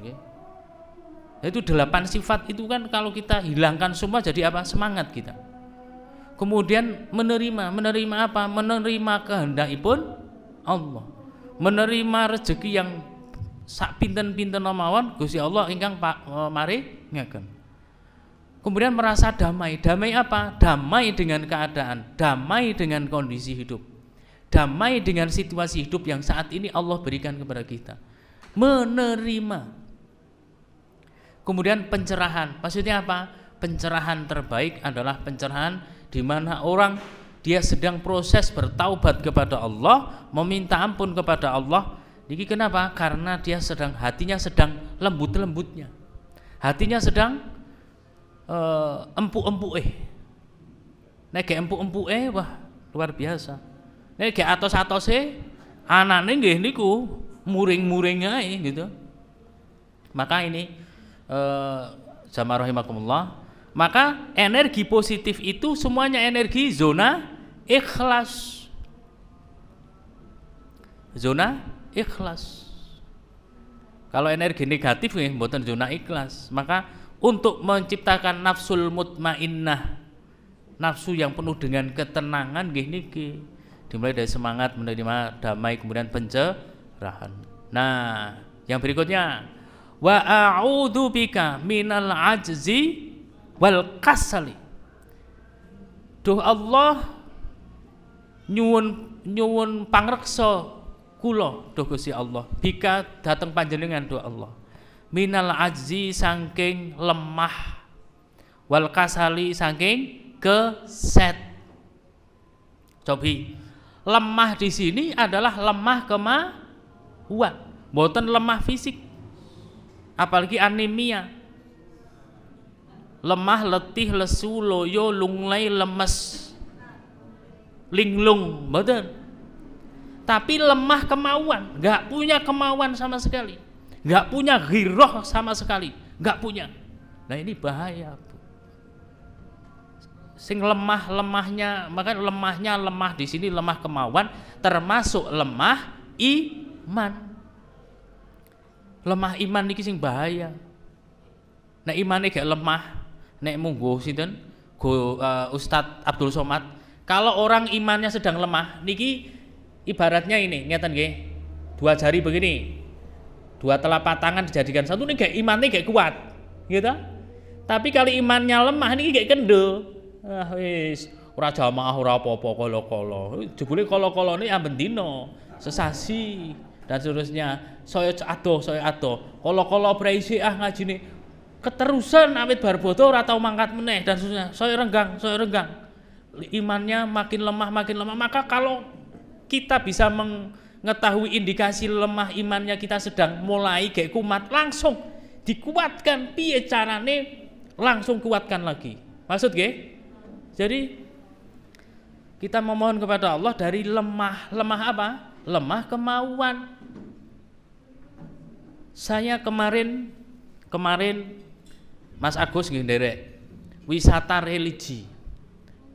Itu delapan sifat itu kan kalau kita hilangkan semua jadi apa? Semangat kita. Kemudian menerima, menerima apa? Menerima kehendak pun Allah. Menerima rezeki yang sak pinten-pinten mawon Gusti Allah ingkang pak eh, mari ngakan. Kemudian merasa damai. Damai apa? Damai dengan keadaan, damai dengan kondisi hidup. Damai dengan situasi hidup yang saat ini Allah berikan kepada kita. Menerima. Kemudian pencerahan. Maksudnya apa? Pencerahan terbaik adalah pencerahan di mana orang dia sedang proses bertaubat kepada Allah, meminta ampun kepada Allah, Niki kenapa? Karena dia sedang hatinya sedang lembut-lembutnya. Hatinya sedang uh, empuk-empuk eh. Nek empuk-empuk eh wah luar biasa. Nek ke atas atos eh anaknya nggih niku muring muringnya ae gitu. Maka ini uh, jamaah rahimakumullah, maka energi positif itu semuanya energi zona ikhlas. Zona ikhlas. Kalau energi negatif nih, eh, buatan zona ikhlas. Maka untuk menciptakan nafsul mutmainnah, nafsu yang penuh dengan ketenangan gini niki. Dimulai dari semangat menerima damai kemudian pencerahan. Nah, yang berikutnya wa a'udzu bika minal ajzi wal kasali. Duh Allah nyuwun nyuwun pangreksa kulo doh Gusti Allah bika datang panjenengan doa Allah minal azzi sangking lemah wal kasali sangking keset cobi lemah di sini adalah lemah kemauan boten lemah fisik apalagi anemia lemah letih lesu loyo lunglai lemes linglung boten tapi lemah kemauan, nggak punya kemauan sama sekali, nggak punya giroh sama sekali, nggak punya. Nah ini bahaya. Bu. Sing lemah lemahnya, maka lemahnya lemah di sini lemah kemauan, termasuk lemah iman. Lemah iman ini sing bahaya. Nah iman imannya gak lemah, nek munggu sinten, go uh, Ustadz Abdul Somad. Kalau orang imannya sedang lemah, niki Ibaratnya ini, ngeten nggih. Dua jari begini. Dua telapak tangan dijadikan satu ini iman ini kayak kuat. Gitu. Tapi kali imannya lemah ini kayak kendel. Ah wis, ora jamaah ora apa-apa kala-kala. Jebule kala ini amben dina, sesasi dan seterusnya. Saya adoh, saya adoh. Kala-kala breisi ah ngajine keterusan awit barboto ora tau mangkat meneh dan seterusnya. Saya renggang, saya renggang. Imannya makin lemah, makin lemah. Maka kalau kita bisa mengetahui indikasi lemah imannya kita sedang mulai kayak kumat langsung dikuatkan piye carane langsung kuatkan lagi maksud gak? jadi kita memohon kepada Allah dari lemah lemah apa? lemah kemauan saya kemarin kemarin Mas Agus nginderek wisata religi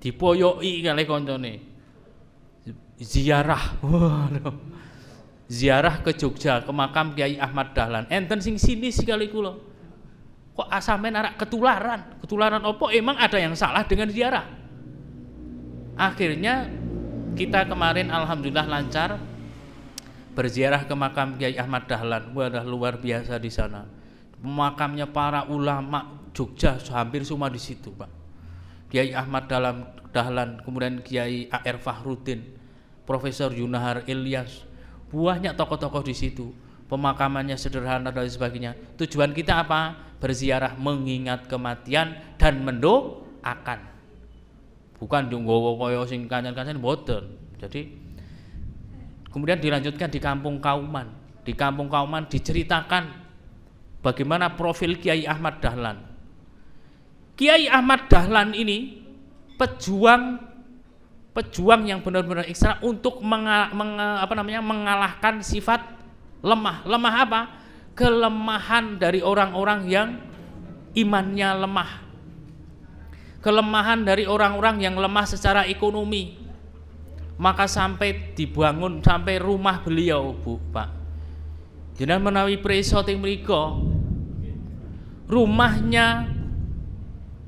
dipoyoki kali koncone ziarah. Waduh. Ziarah ke Jogja ke makam Kiai Ahmad Dahlan. Enten sing sini sekali kula. Kok asamen arak ketularan? Ketularan opo? Emang ada yang salah dengan ziarah? Akhirnya kita kemarin alhamdulillah lancar berziarah ke makam Kiai Ahmad Dahlan. Wadah luar biasa di sana. Makamnya para ulama Jogja hampir semua di situ, Pak. Kiai Ahmad Dahlan, Dahlan kemudian Kiai AR Fahrudin, Profesor Yunahar Ilyas, buahnya tokoh-tokoh di situ, pemakamannya sederhana dan sebagainya. Tujuan kita apa? Berziarah mengingat kematian dan mendoakan. Bukan jonggowo koyo sing kancan-kancan boten. Jadi kemudian dilanjutkan di kampung Kauman. Di kampung Kauman diceritakan bagaimana profil Kiai Ahmad Dahlan. Kiai Ahmad Dahlan ini pejuang pejuang yang benar-benar ekstra untuk mengal- meng- apa namanya mengalahkan sifat lemah. Lemah apa? Kelemahan dari orang-orang yang imannya lemah. Kelemahan dari orang-orang yang lemah secara ekonomi. Maka sampai dibangun sampai rumah beliau, Bu, Pak. Jangan menawi preso mereka, Rumahnya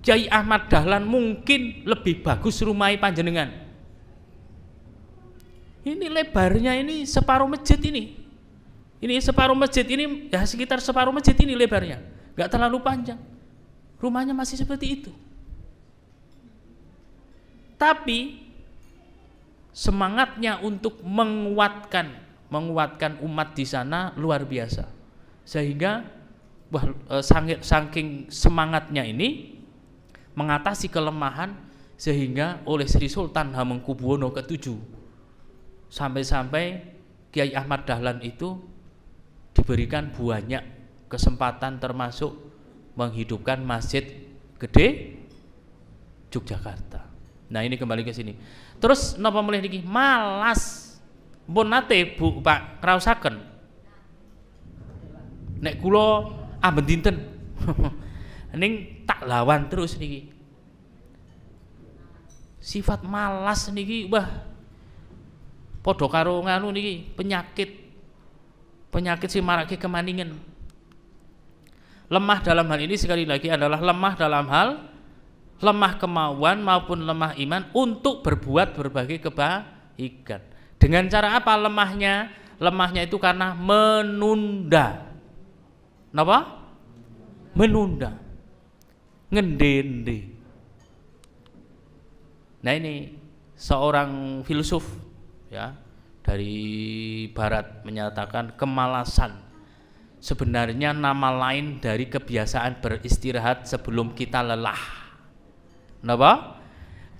Jai Ahmad Dahlan mungkin lebih bagus rumahnya panjenengan ini lebarnya ini separuh masjid ini ini separuh masjid ini ya sekitar separuh masjid ini lebarnya nggak terlalu panjang rumahnya masih seperti itu tapi semangatnya untuk menguatkan menguatkan umat di sana luar biasa sehingga wah, eh, sangit, saking semangatnya ini mengatasi kelemahan sehingga oleh Sri Sultan Hamengkubuwono ke-7 sampai-sampai Kiai Ahmad Dahlan itu diberikan banyak kesempatan termasuk menghidupkan masjid gede Yogyakarta. Nah ini kembali ke sini. Terus nopo mulai niki malas pun nate Bu Pak krausaken. Nek Kulo, amben ah, dinten. Neng tak lawan terus niki. Sifat malas niki wah Podo karo nganu niki penyakit. Penyakit si marake kemaningan Lemah dalam hal ini sekali lagi adalah lemah dalam hal lemah kemauan maupun lemah iman untuk berbuat berbagai kebaikan. Dengan cara apa lemahnya? Lemahnya itu karena menunda. Kenapa? Menunda. Ngendende. Nah ini seorang filsuf ya dari barat menyatakan kemalasan sebenarnya nama lain dari kebiasaan beristirahat sebelum kita lelah. kenapa?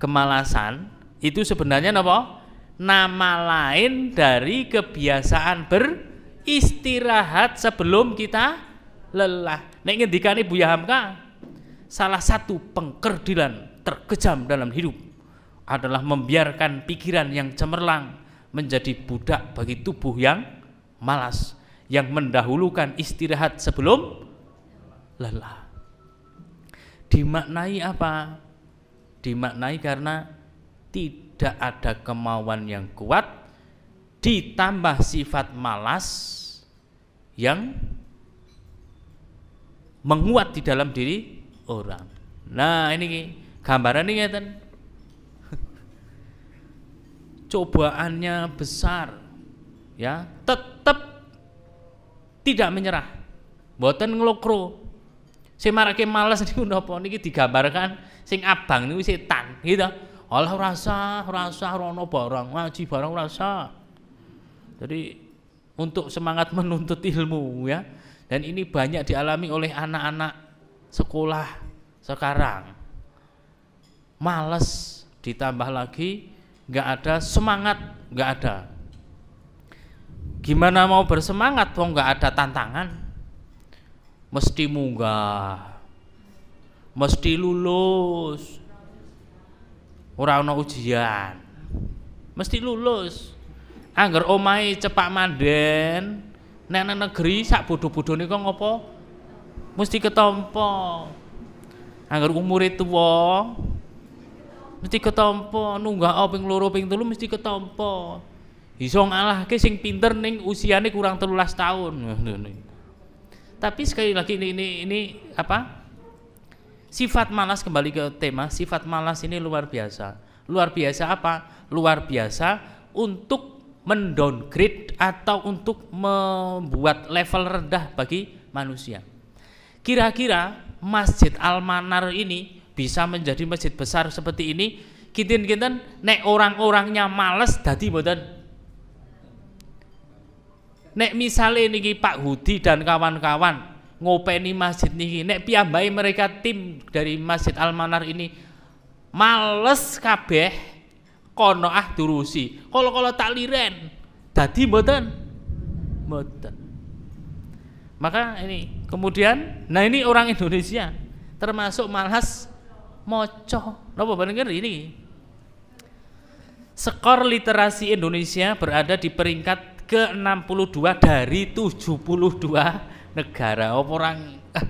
Kemalasan itu sebenarnya kenapa? Nama lain dari kebiasaan beristirahat sebelum kita lelah. Nek nih, Buya Hamka, salah satu pengkerdilan terkejam dalam hidup adalah membiarkan pikiran yang cemerlang menjadi budak bagi tubuh yang malas yang mendahulukan istirahat sebelum lelah. Dimaknai apa? Dimaknai karena tidak ada kemauan yang kuat ditambah sifat malas yang menguat di dalam diri orang. Nah, ini gambaran ini cobaannya besar ya tetap tidak menyerah boten ngelokro sing marake males niku napa niki digambarkan sing abang niku setan gitu Allah rasa rasa rono barang ngaji barang rasa jadi untuk semangat menuntut ilmu ya dan ini banyak dialami oleh anak-anak sekolah sekarang males ditambah lagi nggak ada semangat nggak ada gimana mau bersemangat kok nggak ada tantangan mesti munggah mesti lulus orang orang ujian mesti lulus anggar omai cepak manden nenek negeri sak bodoh-bodoh nih kok ngopo mesti ketompo umur itu wong mesti ketompo nunggah o ping loro ping telu mesti ketompo. iso ke sing pinter ning usiane kurang telulas tahun tapi sekali lagi ini ini, ini apa sifat malas kembali ke tema sifat malas ini luar biasa luar biasa apa luar biasa untuk mendowngrade atau untuk membuat level rendah bagi manusia kira-kira masjid Al Manar ini bisa menjadi masjid besar seperti ini kinten-kinten nek orang-orangnya males dadi mboten nek misale niki Pak Hudi dan kawan-kawan ngopeni masjid niki nek piyambai mereka tim dari Masjid Al Manar ini males kabeh kono ah durusi kalau-kalau tak liren dadi mboten mboten maka ini kemudian nah ini orang Indonesia termasuk malas moco nopo bener ini skor literasi Indonesia berada di peringkat ke-62 dari 72 negara Oh, orang eh,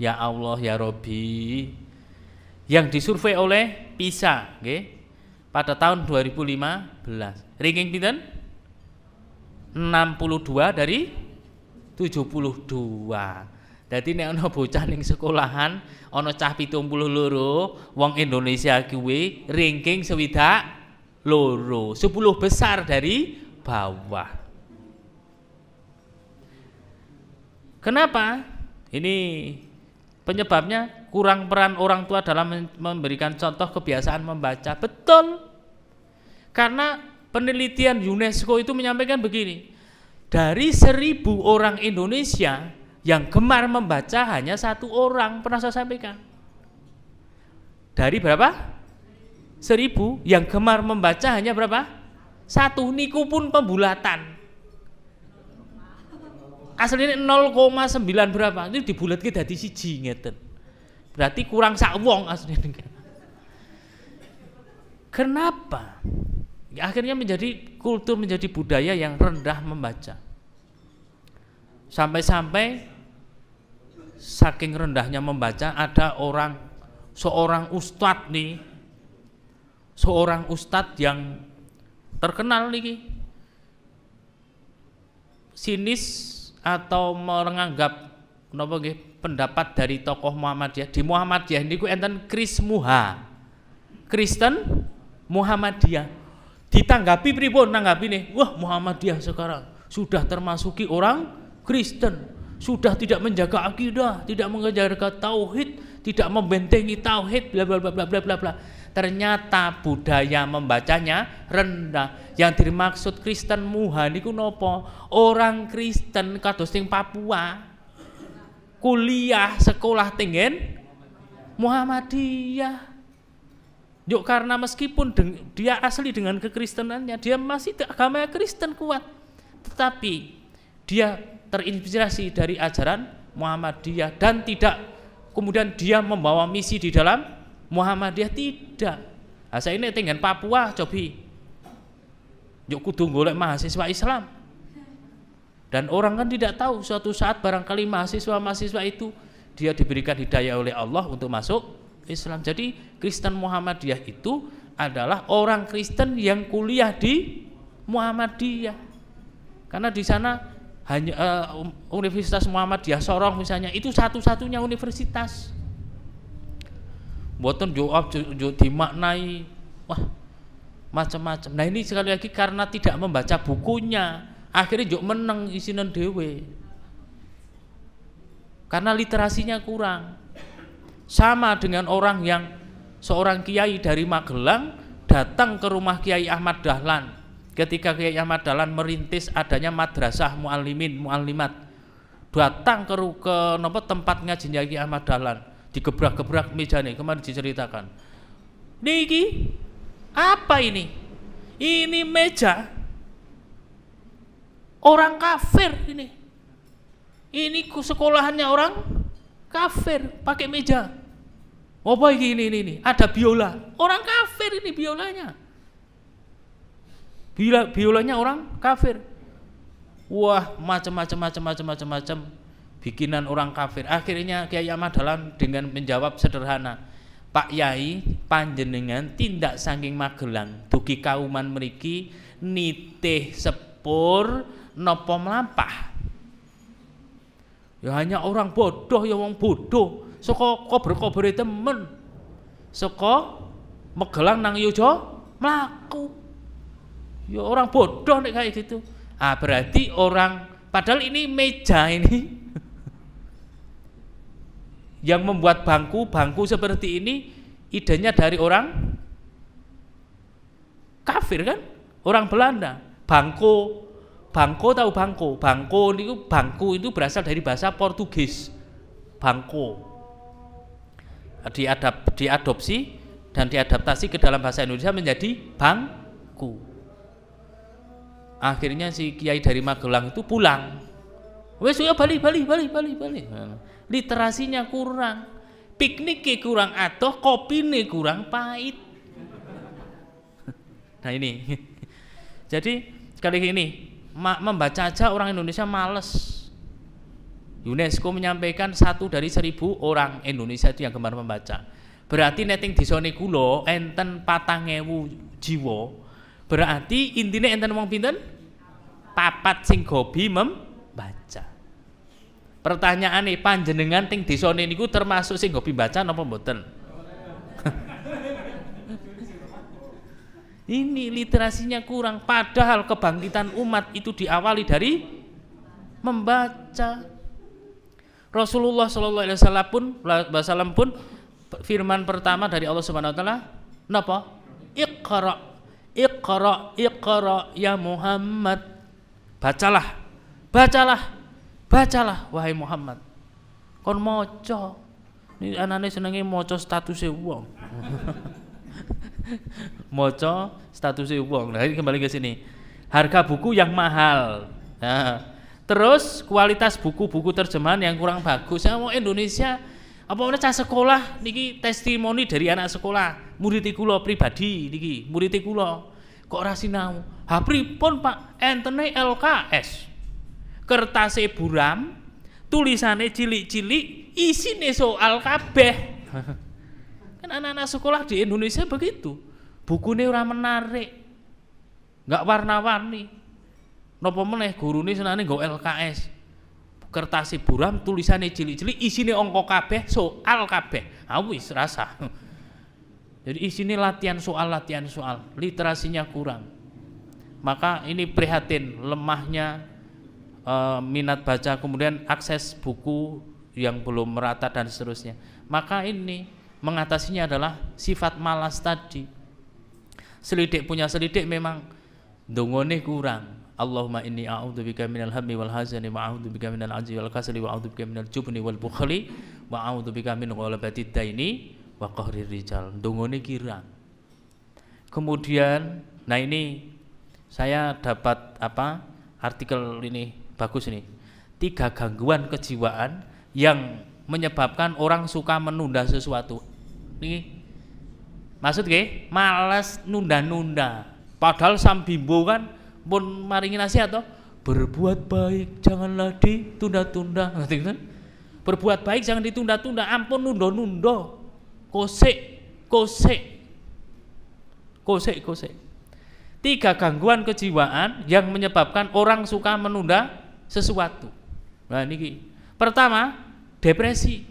ya Allah ya Robi yang disurvei oleh PISA okay, pada tahun 2015 ringing pinten 62 dari 72 jadi nek ono bocah ning sekolahan ono cah 70 loro, wong Indonesia kuwi ranking sewidak loro, sepuluh besar dari bawah. Kenapa? Ini penyebabnya kurang peran orang tua dalam memberikan contoh kebiasaan membaca. Betul. Karena penelitian UNESCO itu menyampaikan begini. Dari seribu orang Indonesia, yang gemar membaca hanya satu orang, pernah saya sampaikan. Dari berapa? Seribu. Yang gemar membaca hanya berapa? Satu. Niku pun pembulatan. Aslinya 0,9 berapa? Ini dibulat ke di siji ngeten. Berarti kurang sak wong aslinya. Kenapa? Ya, akhirnya menjadi kultur menjadi budaya yang rendah membaca sampai-sampai saking rendahnya membaca ada orang seorang ustad nih seorang ustad yang terkenal nih sinis atau menganggap pendapat dari tokoh Muhammadiyah di Muhammadiyah ini ku enten Muha Kristen Muhammadiyah ditanggapi pribon nanggapi nih wah Muhammadiyah sekarang sudah termasuki orang Kristen sudah tidak menjaga akidah, tidak menjaga tauhid, tidak membentengi tauhid, bla bla bla bla bla bla. Ternyata budaya membacanya rendah. Yang dimaksud Kristen Muhan niku nopo? Orang Kristen kados sing Papua. Kuliah sekolah tinggen Muhammadiyah. Yuk karena meskipun dia asli dengan kekristenannya, dia masih agama Kristen kuat. Tetapi dia terinspirasi dari ajaran Muhammadiyah dan tidak kemudian dia membawa misi di dalam Muhammadiyah tidak. Nah, saya ini tinggal Papua cobi. Yuk kudu golek mahasiswa Islam. Dan orang kan tidak tahu suatu saat barangkali mahasiswa-mahasiswa itu dia diberikan hidayah oleh Allah untuk masuk Islam. Jadi Kristen Muhammadiyah itu adalah orang Kristen yang kuliah di Muhammadiyah. Karena di sana hanya uh, Universitas Muhammadiyah Sorong misalnya itu satu-satunya universitas buatan jawab dimaknai wah macam-macam nah ini sekali lagi karena tidak membaca bukunya akhirnya juga menang isinan dewe karena literasinya kurang sama dengan orang yang seorang kiai dari Magelang datang ke rumah Kiai Ahmad Dahlan ketika Kiai Ahmad Dahlan merintis adanya madrasah muallimin muallimat datang ke ke nopo tempat ngaji Kiai Ahmad Dahlan digebrak-gebrak meja nih kemarin diceritakan Niki apa ini ini meja orang kafir ini ini sekolahannya orang kafir pakai meja apa ini ini ini ada biola orang kafir ini biolanya Bila biolanya orang kafir. Wah, macam-macam macam-macam macam-macam bikinan orang kafir. Akhirnya Kiai Ahmad Dahlan dengan menjawab sederhana. Pak Yai panjenengan tindak saking Magelang dugi kauman meriki nitih sepur nopo melampah ya hanya orang bodoh ya wong bodoh soko kober kober temen soko Magelang nang Yojo melaku Ya orang bodoh nih kayak gitu. Ah berarti orang padahal ini meja ini yang membuat bangku-bangku seperti ini idenya dari orang kafir kan? Orang Belanda. Bangku, Bangko tahu bangko? Bangko itu bangku itu berasal dari bahasa Portugis. Bangko. Diadap, diadopsi dan diadaptasi ke dalam bahasa Indonesia menjadi bangku akhirnya si kiai dari Magelang itu pulang wes ya balik balik balik balik balik literasinya kurang pikniknya kurang atau kopi nih kurang pahit nah ini jadi kali ini membaca aja orang Indonesia males UNESCO menyampaikan satu dari seribu orang Indonesia itu yang gemar membaca. Berarti netting di sini kulo enten patangewu jiwo Berarti intinya enten mau pinten papat sing hobi membaca pertanyaan nih panjenengan ting di disone ini termasuk sing hobi baca napa mboten ini literasinya kurang padahal kebangkitan umat itu diawali dari membaca Rasulullah Shallallahu Alaihi Wasallam pun Wasallam pun firman pertama dari Allah Subhanahu Wa Taala napa Iqra Iqra Iqra ya Muhammad Bacalah, bacalah, bacalah wahai Muhammad. Kon mojo Ini anane senenge mojo statusnya uang mojo statusnya uang Nah, ini kembali ke sini. Harga buku yang mahal. Nah, terus kualitas buku-buku terjemahan yang kurang bagus. yang mau Indonesia apa mana cah sekolah niki testimoni dari anak sekolah murid kula pribadi niki murid kula kok ora sinau ha Pak entene LKS kertas buram tulisane cilik-cilik nih soal kabeh kan anak-anak sekolah di Indonesia begitu bukunya orang menarik nggak warna-warni nopo meneh ini senangnya nggo LKS kertas buram tulisane cilik-cilik nih ongko kabeh soal kabeh awis rasa jadi isinya latihan soal, latihan soal, literasinya kurang. Maka ini prihatin lemahnya e, minat baca, kemudian akses buku yang belum merata dan seterusnya. Maka ini mengatasinya adalah sifat malas tadi. Selidik punya selidik memang dongone kurang. Allahumma inni a'udzubika minal hammi wal hazani wa a'udzubika minal ajzi wal kasali wa a'udzubika minal jubni wal bukhli wa a'udzubika min ghalabati daini wakohri rijal dongone kirang kemudian nah ini saya dapat apa artikel ini bagus ini tiga gangguan kejiwaan yang menyebabkan orang suka menunda sesuatu ini maksud ke Malas nunda-nunda padahal sam bimbo kan pun maringin nasihat toh berbuat baik janganlah ditunda-tunda kan? berbuat baik jangan ditunda-tunda ampun nundo-nundo kosek, kosek, kosek, kosek. Tiga gangguan kejiwaan yang menyebabkan orang suka menunda sesuatu. Nah, niki. Pertama, depresi.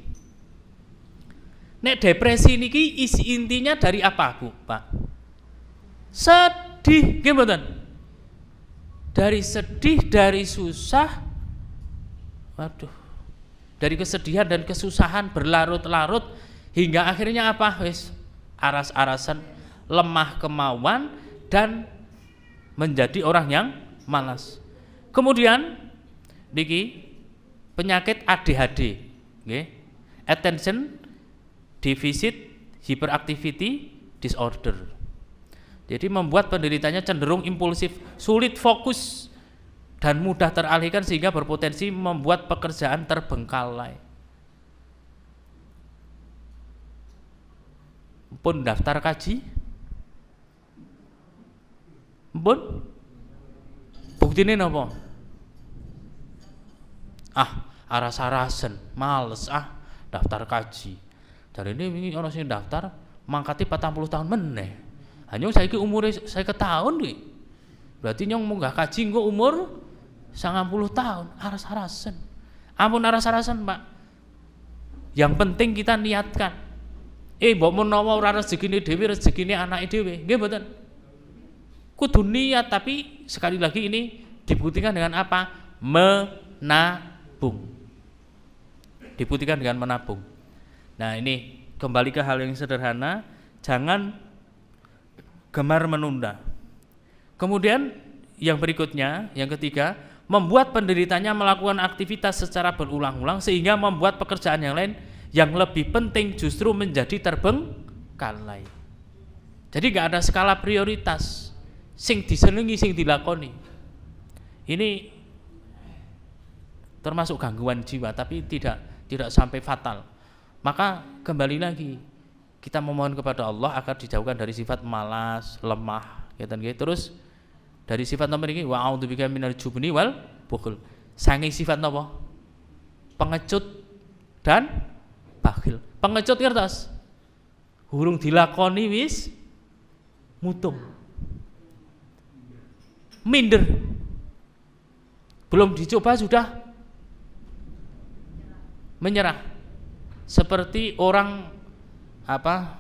Nek depresi niki isi intinya dari apa aku, Pak? Sedih, gimana? Dari sedih, dari susah, waduh, dari kesedihan dan kesusahan berlarut-larut hingga akhirnya apa wis aras-arasan lemah kemauan dan menjadi orang yang malas kemudian niki penyakit ADHD okay. attention deficit hyperactivity disorder jadi membuat penderitanya cenderung impulsif, sulit fokus dan mudah teralihkan sehingga berpotensi membuat pekerjaan terbengkalai. pun daftar kaji pun bukti ini nopo, ah arah sarasan, males ah daftar kaji dari ini ini orang sini daftar mangkati 40 tahun meneh hanya saya ke umur saya ke tahun nih berarti nyong mau gak kaji nggak umur 90 tahun arah sarasan, ampun arah sarasan pak yang penting kita niatkan Eh mbok menawa ora rezekine dhewe rezekine anake dhewe. Nggih mboten. Kudu niat tapi sekali lagi ini dibuktikan dengan apa? Menabung. Dibuktikan dengan menabung. Nah, ini kembali ke hal yang sederhana, jangan gemar menunda. Kemudian yang berikutnya, yang ketiga, membuat penderitanya melakukan aktivitas secara berulang-ulang sehingga membuat pekerjaan yang lain yang lebih penting justru menjadi terbengkalai. Jadi nggak ada skala prioritas. Sing disenengi, sing dilakoni. Ini termasuk gangguan jiwa, tapi tidak tidak sampai fatal. Maka kembali lagi kita memohon kepada Allah agar dijauhkan dari sifat malas, lemah, gitu, gitu. Terus dari sifat nomor ini bika minal jubni wal bukhul. Sangi sifat nopo? Pengecut dan bakhil pengecut kertas hurung dilakoni wis mutung minder belum dicoba sudah menyerah seperti orang apa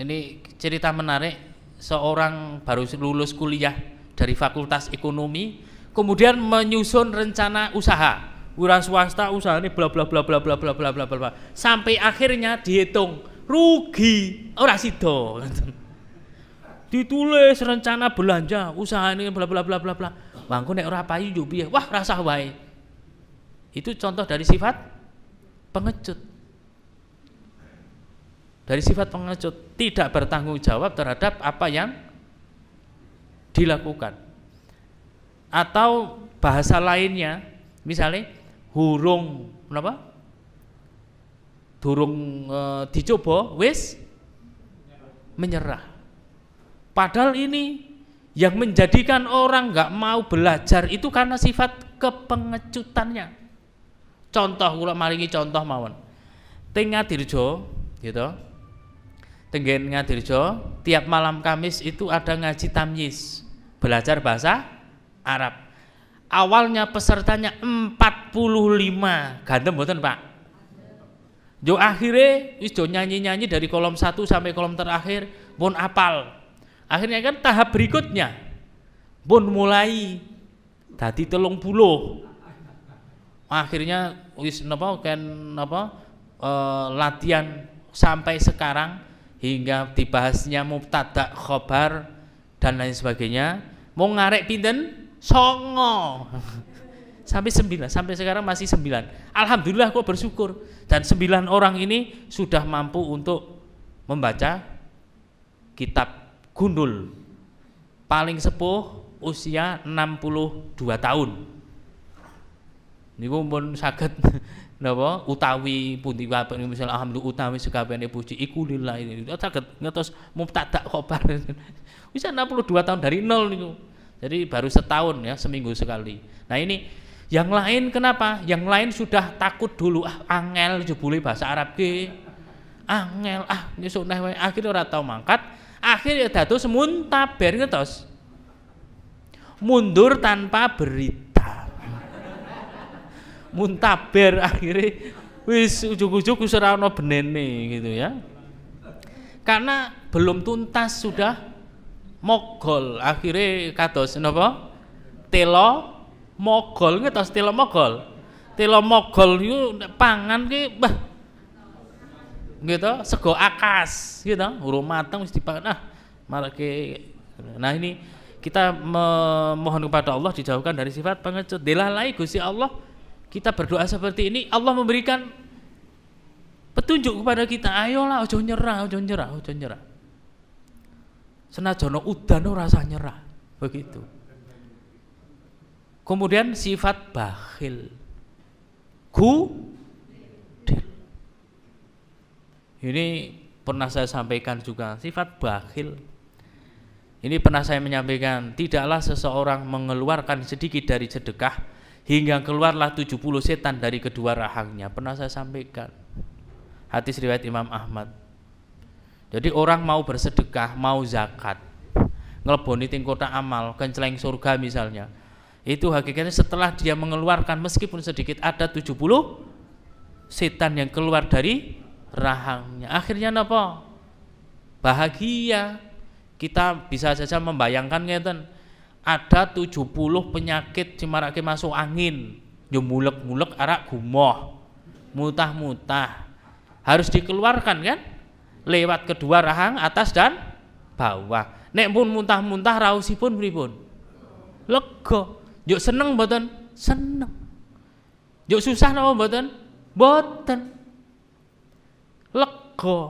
ini cerita menarik seorang baru lulus kuliah dari fakultas ekonomi kemudian menyusun rencana usaha wira swasta usaha ini bla bla bla bla bla bla bla bla bla sampai akhirnya dihitung rugi ora sido ditulis rencana belanja usaha ini bla bla bla bla bla bangku nek ora payu yo piye wah rasah wae itu contoh dari sifat pengecut dari sifat pengecut tidak bertanggung jawab terhadap apa yang dilakukan atau bahasa lainnya misalnya hurung kenapa Durung e, dicoba wis menyerah. Padahal ini yang menjadikan orang nggak mau belajar itu karena sifat kepengecutannya. Contoh kula maringi contoh mawon. Teng Ngadirjo, gitu. Tenggen Ngadirjo, tiap malam Kamis itu ada ngaji tamyiz, belajar bahasa Arab awalnya pesertanya 45 ganteng buatan Pak Jo akhirnya yo nyanyi-nyanyi dari kolom satu sampai kolom terakhir pun apal akhirnya kan tahap berikutnya pun mulai tadi telung puluh akhirnya wis napa kan napa e, latihan sampai sekarang hingga dibahasnya mubtada khobar dan lain sebagainya mau ngarek pinten songo sampai sembilan sampai sekarang masih sembilan alhamdulillah gue bersyukur dan sembilan orang ini sudah mampu untuk membaca kitab gundul paling sepuh usia 62 tahun niku pun sakit napa utawi pundi wabah misal alhamdulillah utawi sekabehane puji iku lillah ini saged ngetos mubtada khobar wis 62 tahun dari nol nih. Jadi baru setahun ya, seminggu sekali. Nah ini yang lain kenapa? Yang lain sudah takut dulu ah angel jebule bahasa Arab ke Angel ah nyesuk neh akhirnya orang tahu mangkat, akhirnya ya dados semuntaber ben ngetos. Mundur tanpa berita. Muntaber akhirnya wis ujuk-ujuk wis benene gitu ya. Karena belum tuntas sudah Mogol akhirnya kados napa telo mogol nggih tos telo mogol telo mogol itu pangan ki bah gitu sego akas gitu urung mateng wis dipangan ah ke. nah ini kita memohon kepada Allah dijauhkan dari sifat pengecut dilalai Gusti Allah kita berdoa seperti ini Allah memberikan petunjuk kepada kita ayolah ojo nyerah ojo nyerah ojo nyerah senajono udan rasa nyerah begitu kemudian sifat bakhil ku ini pernah saya sampaikan juga sifat bakhil ini pernah saya menyampaikan tidaklah seseorang mengeluarkan sedikit dari sedekah hingga keluarlah 70 setan dari kedua rahangnya pernah saya sampaikan hadis riwayat Imam Ahmad jadi orang mau bersedekah, mau zakat, ngeleboni ting kota amal, kenceleng surga misalnya. Itu hakikatnya setelah dia mengeluarkan meskipun sedikit ada 70 setan yang keluar dari rahangnya. Akhirnya apa? Bahagia. Kita bisa saja membayangkan ngeten. Ada 70 penyakit cimarake masuk angin. Yo mulek-mulek arak gumoh. Mutah-mutah. Harus dikeluarkan kan? lewat kedua rahang atas dan bawah. Nek pun muntah-muntah pun pripun? Lega. yuk seneng boten, Seneng. yuk susah napa boten, boten, Lega.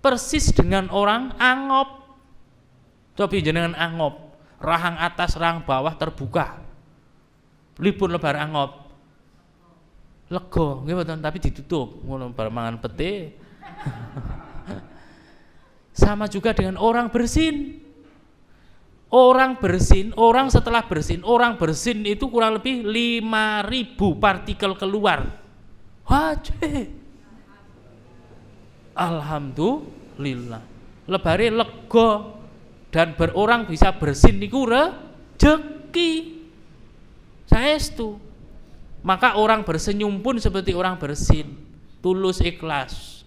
Persis dengan orang angop. Tapi jenengan angop. Rahang atas, rahang bawah terbuka. Lipun lebar angop. lego, nggih tapi ditutup ngono bar mangan petik Sama juga dengan orang bersin. Orang bersin, orang setelah bersin, orang bersin itu kurang lebih 5000 partikel keluar. Wajib. Alhamdulillah. Lebari lego dan berorang bisa bersin niku jeki, Saya itu. Maka orang bersenyum pun seperti orang bersin, tulus ikhlas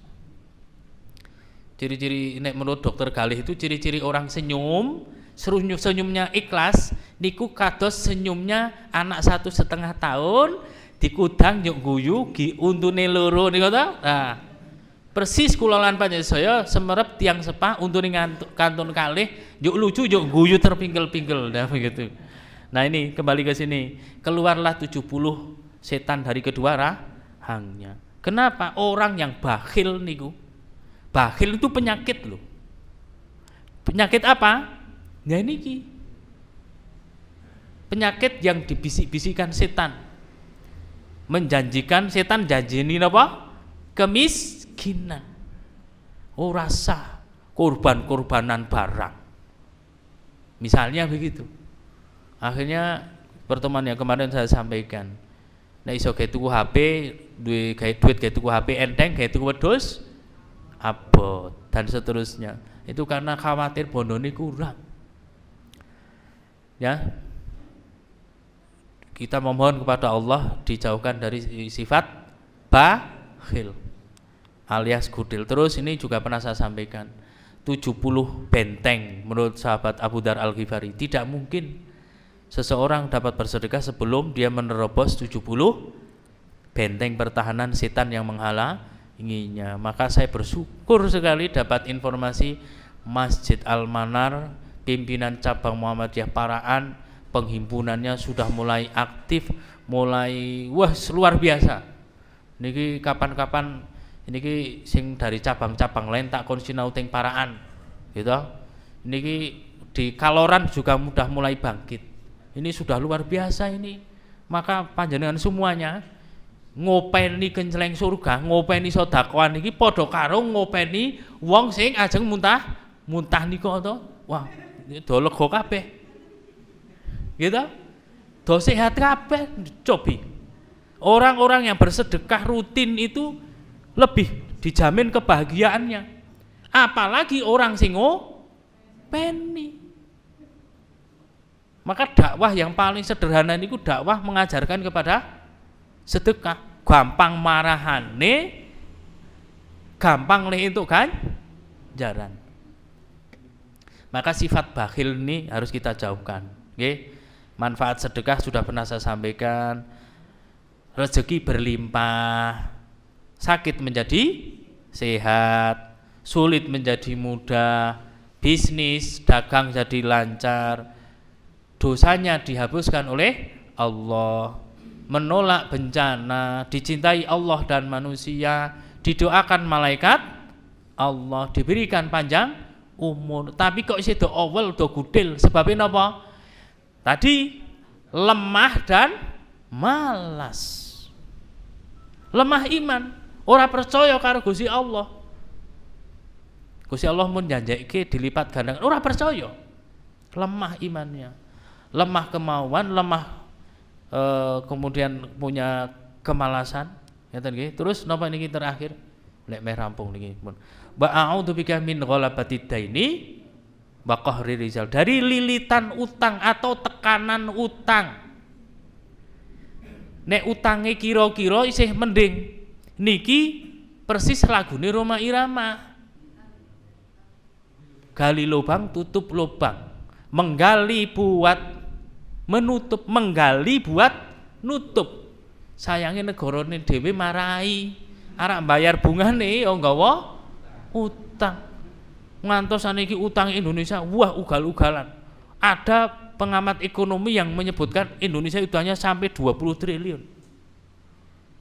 ciri-ciri ini menurut dokter Galih itu ciri-ciri orang senyum senyum senyumnya ikhlas niku kados senyumnya anak satu setengah tahun dikudang yuk guyu gi untune loro niku ta nah persis kulolan panjang saya semerep tiang untuk untune kantun kalih yuk lucu yuk guyu terpinggel-pinggel nah begitu nah ini kembali ke sini keluarlah 70 setan dari kedua rahangnya kenapa orang yang bakhil niku Bakhil itu penyakit loh. Penyakit apa? Ya ini ki. Penyakit yang dibisik-bisikan setan. Menjanjikan setan janji ini apa? Kemiskinan. Oh rasa korban-korbanan barang. Misalnya begitu. Akhirnya pertemuan yang kemarin saya sampaikan. Nah iso kayak tuku HP, duit kayak duit kayak tuku HP enteng, kayak tuku wedus, abot dan seterusnya. Itu karena khawatir bondone kurang. Ya. Kita memohon kepada Allah dijauhkan dari sifat bakhil alias gudil. Terus ini juga pernah saya sampaikan. 70 benteng menurut sahabat Abu Dar Al-Ghifari. Tidak mungkin seseorang dapat bersedekah sebelum dia menerobos 70 benteng pertahanan setan yang menghalang inginnya. Maka saya bersyukur sekali dapat informasi Masjid Al-Manar, pimpinan cabang Muhammadiyah Paraan, penghimpunannya sudah mulai aktif, mulai wah luar biasa. Niki kapan-kapan niki sing dari cabang-cabang lain tak konsinau Paraan, gitu. Niki di Kaloran juga mudah mulai bangkit. Ini sudah luar biasa ini. Maka panjenengan semuanya ngopeni kenceleng surga, ngopeni sodakoan ini podo karo ngopeni wong sing ajeng muntah muntah niko to. Wah, do lego kabeh. Gitu. Do sehat kabeh cobi. Orang-orang yang bersedekah rutin itu lebih dijamin kebahagiaannya. Apalagi orang sing ngopeni. Maka dakwah yang paling sederhana ini dakwah mengajarkan kepada sedekah gampang marahane gampang nih itu kan jaran maka sifat bakhil ini harus kita jauhkan Oke? manfaat sedekah sudah pernah saya sampaikan rezeki berlimpah sakit menjadi sehat sulit menjadi mudah bisnis dagang jadi lancar dosanya dihapuskan oleh Allah menolak bencana, dicintai Allah dan manusia, didoakan malaikat, Allah diberikan panjang umur. Tapi kok isi do awal do gudil sebabnya apa? Tadi lemah dan malas. Lemah iman, ora percaya karo gusi Allah. gusi Allah pun dilipat gandakan. Ora percaya. Lemah imannya. Lemah kemauan, lemah e, kemudian punya kemalasan ya tenge. terus napa niki terakhir lek meh rampung niki pun wa a'udzu bika min ini, daini wa qahri rizal dari lilitan utang atau tekanan utang nek utange kira-kira isih mending niki persis lagu nih Roma Irama gali lubang tutup lubang menggali buat menutup menggali buat nutup sayangnya ini Dewi marai arak bayar bunga nih oh nggawa utang ngantos saniki utang Indonesia wah ugal-ugalan ada pengamat ekonomi yang menyebutkan Indonesia itu hanya sampai 20 triliun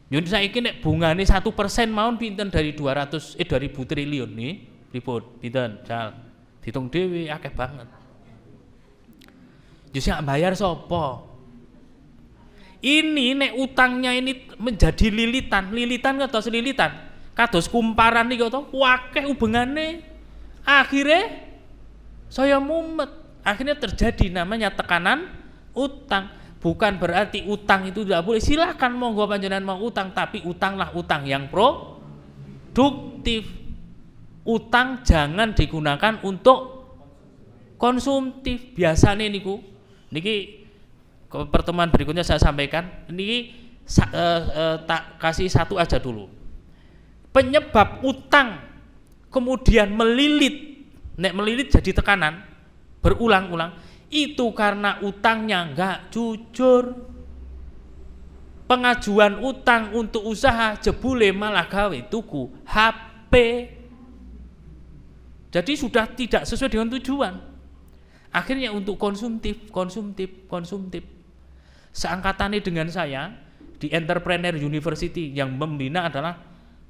Indonesia saya bunga nih satu persen mau pinter dari 200 eh 2000 triliun nih ribut pinter jal hitung dewi akeh banget Justru nggak bayar sopo. Ini nek utangnya ini menjadi lilitan, lilitan nggak kados lilitan, kados kumparan nih to wakeh ubengane, Akhirnya saya mumet. Akhirnya terjadi namanya tekanan utang. Bukan berarti utang itu tidak boleh. Silahkan monggo panjenengan mau utang, tapi utanglah utang yang produktif. Utang jangan digunakan untuk konsumtif biasanya niku Niki pertemuan berikutnya saya sampaikan. Niki sa, e, e, tak kasih satu aja dulu. Penyebab utang kemudian melilit, nek melilit jadi tekanan berulang-ulang itu karena utangnya enggak jujur. Pengajuan utang untuk usaha jebule malah gawe tuku HP. Jadi sudah tidak sesuai dengan tujuan. Akhirnya untuk konsumtif, konsumtif, konsumtif. Seangkatannya dengan saya di Entrepreneur University yang membina adalah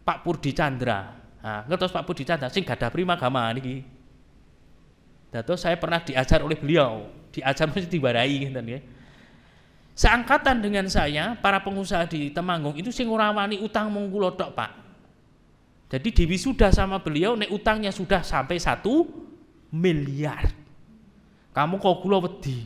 Pak Purdi Chandra. Nah, ngertos Pak Purdi Chandra sing gadah primagama niki. Dato saya pernah diajar oleh beliau, diajar mesti diwarai gitu ya Seangkatan dengan saya, para pengusaha di Temanggung itu sing ngurawani utang mengkulodok Pak. Jadi Dewi sudah sama beliau nek utangnya sudah sampai satu miliar. Kamu kok gula wedi.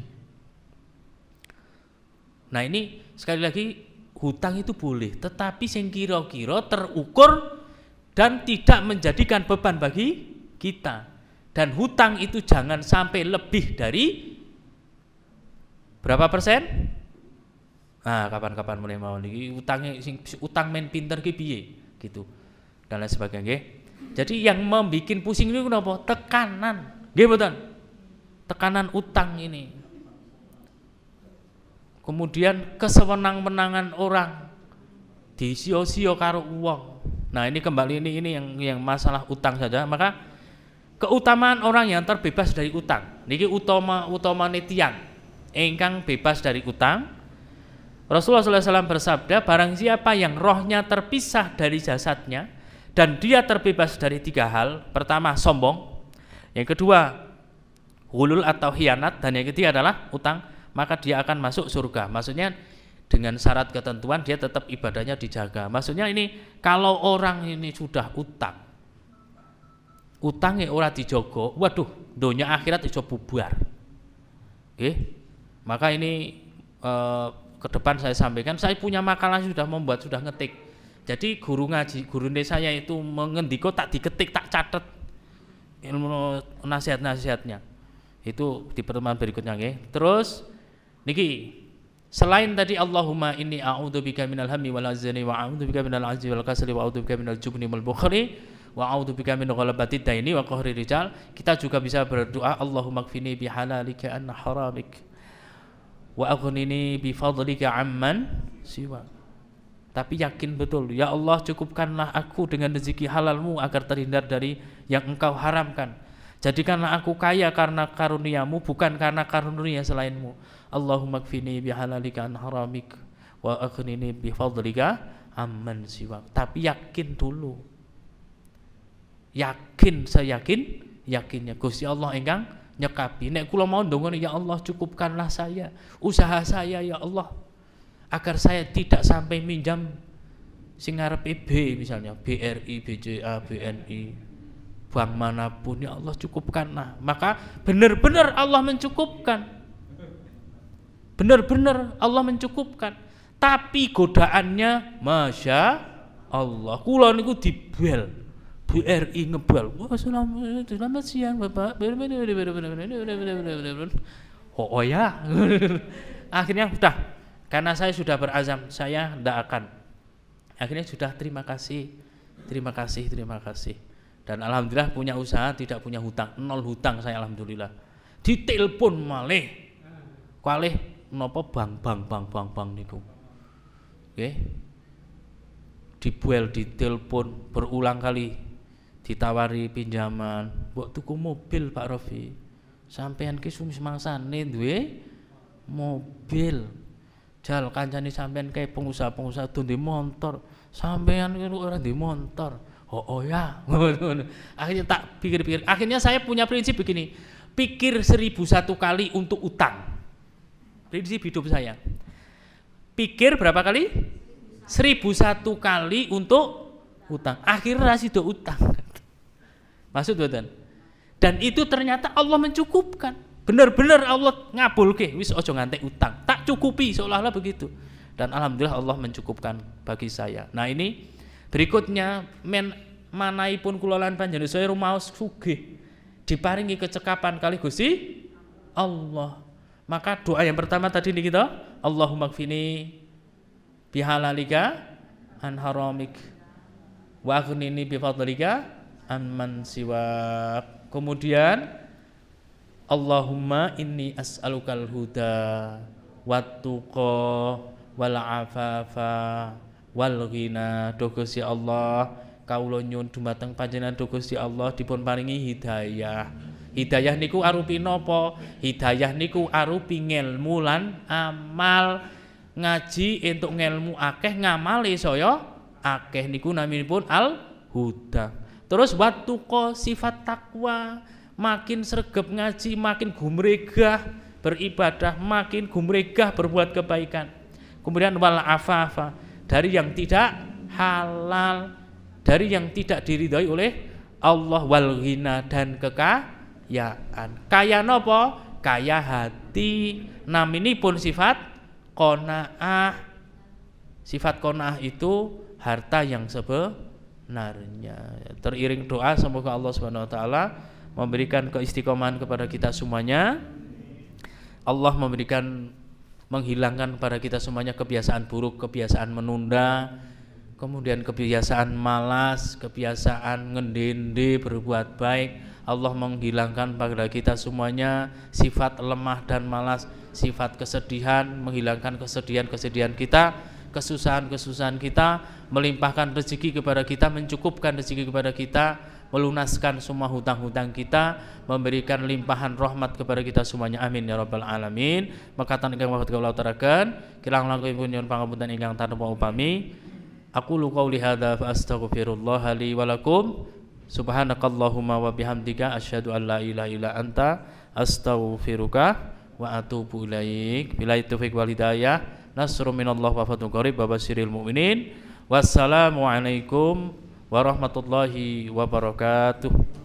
Nah ini sekali lagi hutang itu boleh, tetapi sing kira-kira terukur dan tidak menjadikan beban bagi kita. Dan hutang itu jangan sampai lebih dari berapa persen? Nah, kapan-kapan mulai mau lagi utangnya sing utang main pinter ki gitu dan lain sebagainya. Jadi yang membuat pusing itu kenapa? Tekanan. gitu tekanan utang ini. Kemudian kesewenang wenangan orang disio-sio karo uang. Nah, ini kembali ini ini yang yang masalah utang saja. Maka keutamaan orang yang terbebas dari utang. Niki utama utama netian engkang bebas dari utang. Rasulullah SAW bersabda, barang siapa yang rohnya terpisah dari jasadnya dan dia terbebas dari tiga hal. Pertama, sombong. Yang kedua, hulul atau hianat dan yang ketiga adalah utang maka dia akan masuk surga maksudnya dengan syarat ketentuan dia tetap ibadahnya dijaga maksudnya ini kalau orang ini sudah utang utangnya orang dijogo waduh donya akhirat itu bubar oke maka ini e, ke depan saya sampaikan saya punya makalah sudah membuat sudah ngetik jadi guru ngaji guru saya itu mengendiko tak diketik tak catat ilmu nasihat-nasihatnya itu di pertemuan berikutnya ya Terus niki selain tadi Allahumma inni a'udzubika minal hammi wal hazni wa a'udzubika minal ajzi wal kasli wa a'udzubika minal jubni wal bukhari wa a'udzubika min ghalabati daini wa qahri rijal kita juga bisa berdoa Allahumma kfini bihalalika an haramik wa aghnini bifadlika amman siwa tapi yakin betul ya Allah cukupkanlah aku dengan rezeki halalmu agar terhindar dari yang engkau haramkan Jadikanlah aku kaya karena karuniamu bukan karena karunia selainmu. Allahumma kfini bihalalika an haramik wa aghnini bifadlika amman siwa. Tapi yakin dulu. Yakin saya yakin yakinnya Gusti Allah enggang nyekapi. Nek kula mau ndonga ya Allah cukupkanlah saya usaha saya ya Allah agar saya tidak sampai minjam sing ngarepe misalnya BRI, BJA, BNI bank manapun ya Allah nah maka benar-benar Allah mencukupkan benar-benar Allah mencukupkan tapi godaannya masya Allah kula niku dibel BRI ngebel wah selamat, selamat siang bapak oh, oh ya akhirnya sudah karena saya sudah berazam saya tidak akan akhirnya sudah terima kasih terima kasih terima kasih dan alhamdulillah punya usaha tidak punya hutang nol hutang saya alhamdulillah ditelepon malih kalih nopo bang bang bang bang bang niku oke dibuel ditelepon berulang kali ditawari pinjaman buat tuku mobil Pak Rofi sampean ki sumis mangsa duwe mobil jal kancane sampean kayak pengusaha-pengusaha tuh di motor sampean ki orang di motor oh, oh ya akhirnya tak pikir-pikir akhirnya saya punya prinsip begini pikir seribu satu kali untuk utang prinsip hidup saya pikir berapa kali seribu satu kali untuk utang akhirnya rasido utang maksud buatan dan itu ternyata Allah mencukupkan benar-benar Allah ngabul ke wis ojo ngantek utang tak cukupi seolah-olah begitu dan alhamdulillah Allah mencukupkan bagi saya nah ini Berikutnya men manai pun kulolan panjenengan saya rumaos sugih diparingi kecekapan kali Gusti Allah. Maka doa yang pertama tadi ini kita Allahumma kfini bihalalika an haramik wa aghnini bi an man siwa. Kemudian Allahumma inni as'alukal huda wat tuqa wal afafa wal ghina do Allah kawula nyun dumateng panjenengan do Gusti Allah dipun paringi hidayah hidayah niku arupi nopo hidayah niku arupi ngelmu lan amal ngaji untuk ngelmu akeh ngamali soyo akeh niku pun al huda terus ko sifat takwa makin sergap ngaji makin gumregah beribadah makin gumregah berbuat kebaikan kemudian wal afafa dari yang tidak halal, dari yang tidak diridhoi oleh Allah wal ghina dan kekayaan. Kaya nopo? Kaya hati. Nam ini pun sifat konaah. Sifat konaah itu harta yang sebenarnya. Teriring doa semoga Allah Subhanahu wa taala memberikan keistiqomahan kepada kita semuanya. Allah memberikan menghilangkan pada kita semuanya kebiasaan buruk, kebiasaan menunda, kemudian kebiasaan malas, kebiasaan ngendende, berbuat baik. Allah menghilangkan pada kita semuanya sifat lemah dan malas, sifat kesedihan, menghilangkan kesedihan-kesedihan kita, kesusahan-kesusahan kita, melimpahkan rezeki kepada kita, mencukupkan rezeki kepada kita, melunaskan semua hutang-hutang kita, memberikan limpahan rahmat kepada kita semuanya. Amin ya rabbal alamin. Maka tan ingkang wafat kawula utaraken, kirang langkung pun nyuwun pangapunten ingkang tanpa upami. Aku luka qauli hadza fa astaghfirullah li wa lakum. Subhanakallahumma wa bihamdika asyhadu an la ilaha illa anta astaghfiruka wa atubu ilaik. Bila taufiq wal hidayah. Nasrun minallah wa fatun qarib wa basyiril mu'minin. Wassalamualaikum warahmatullahi wabarakatuh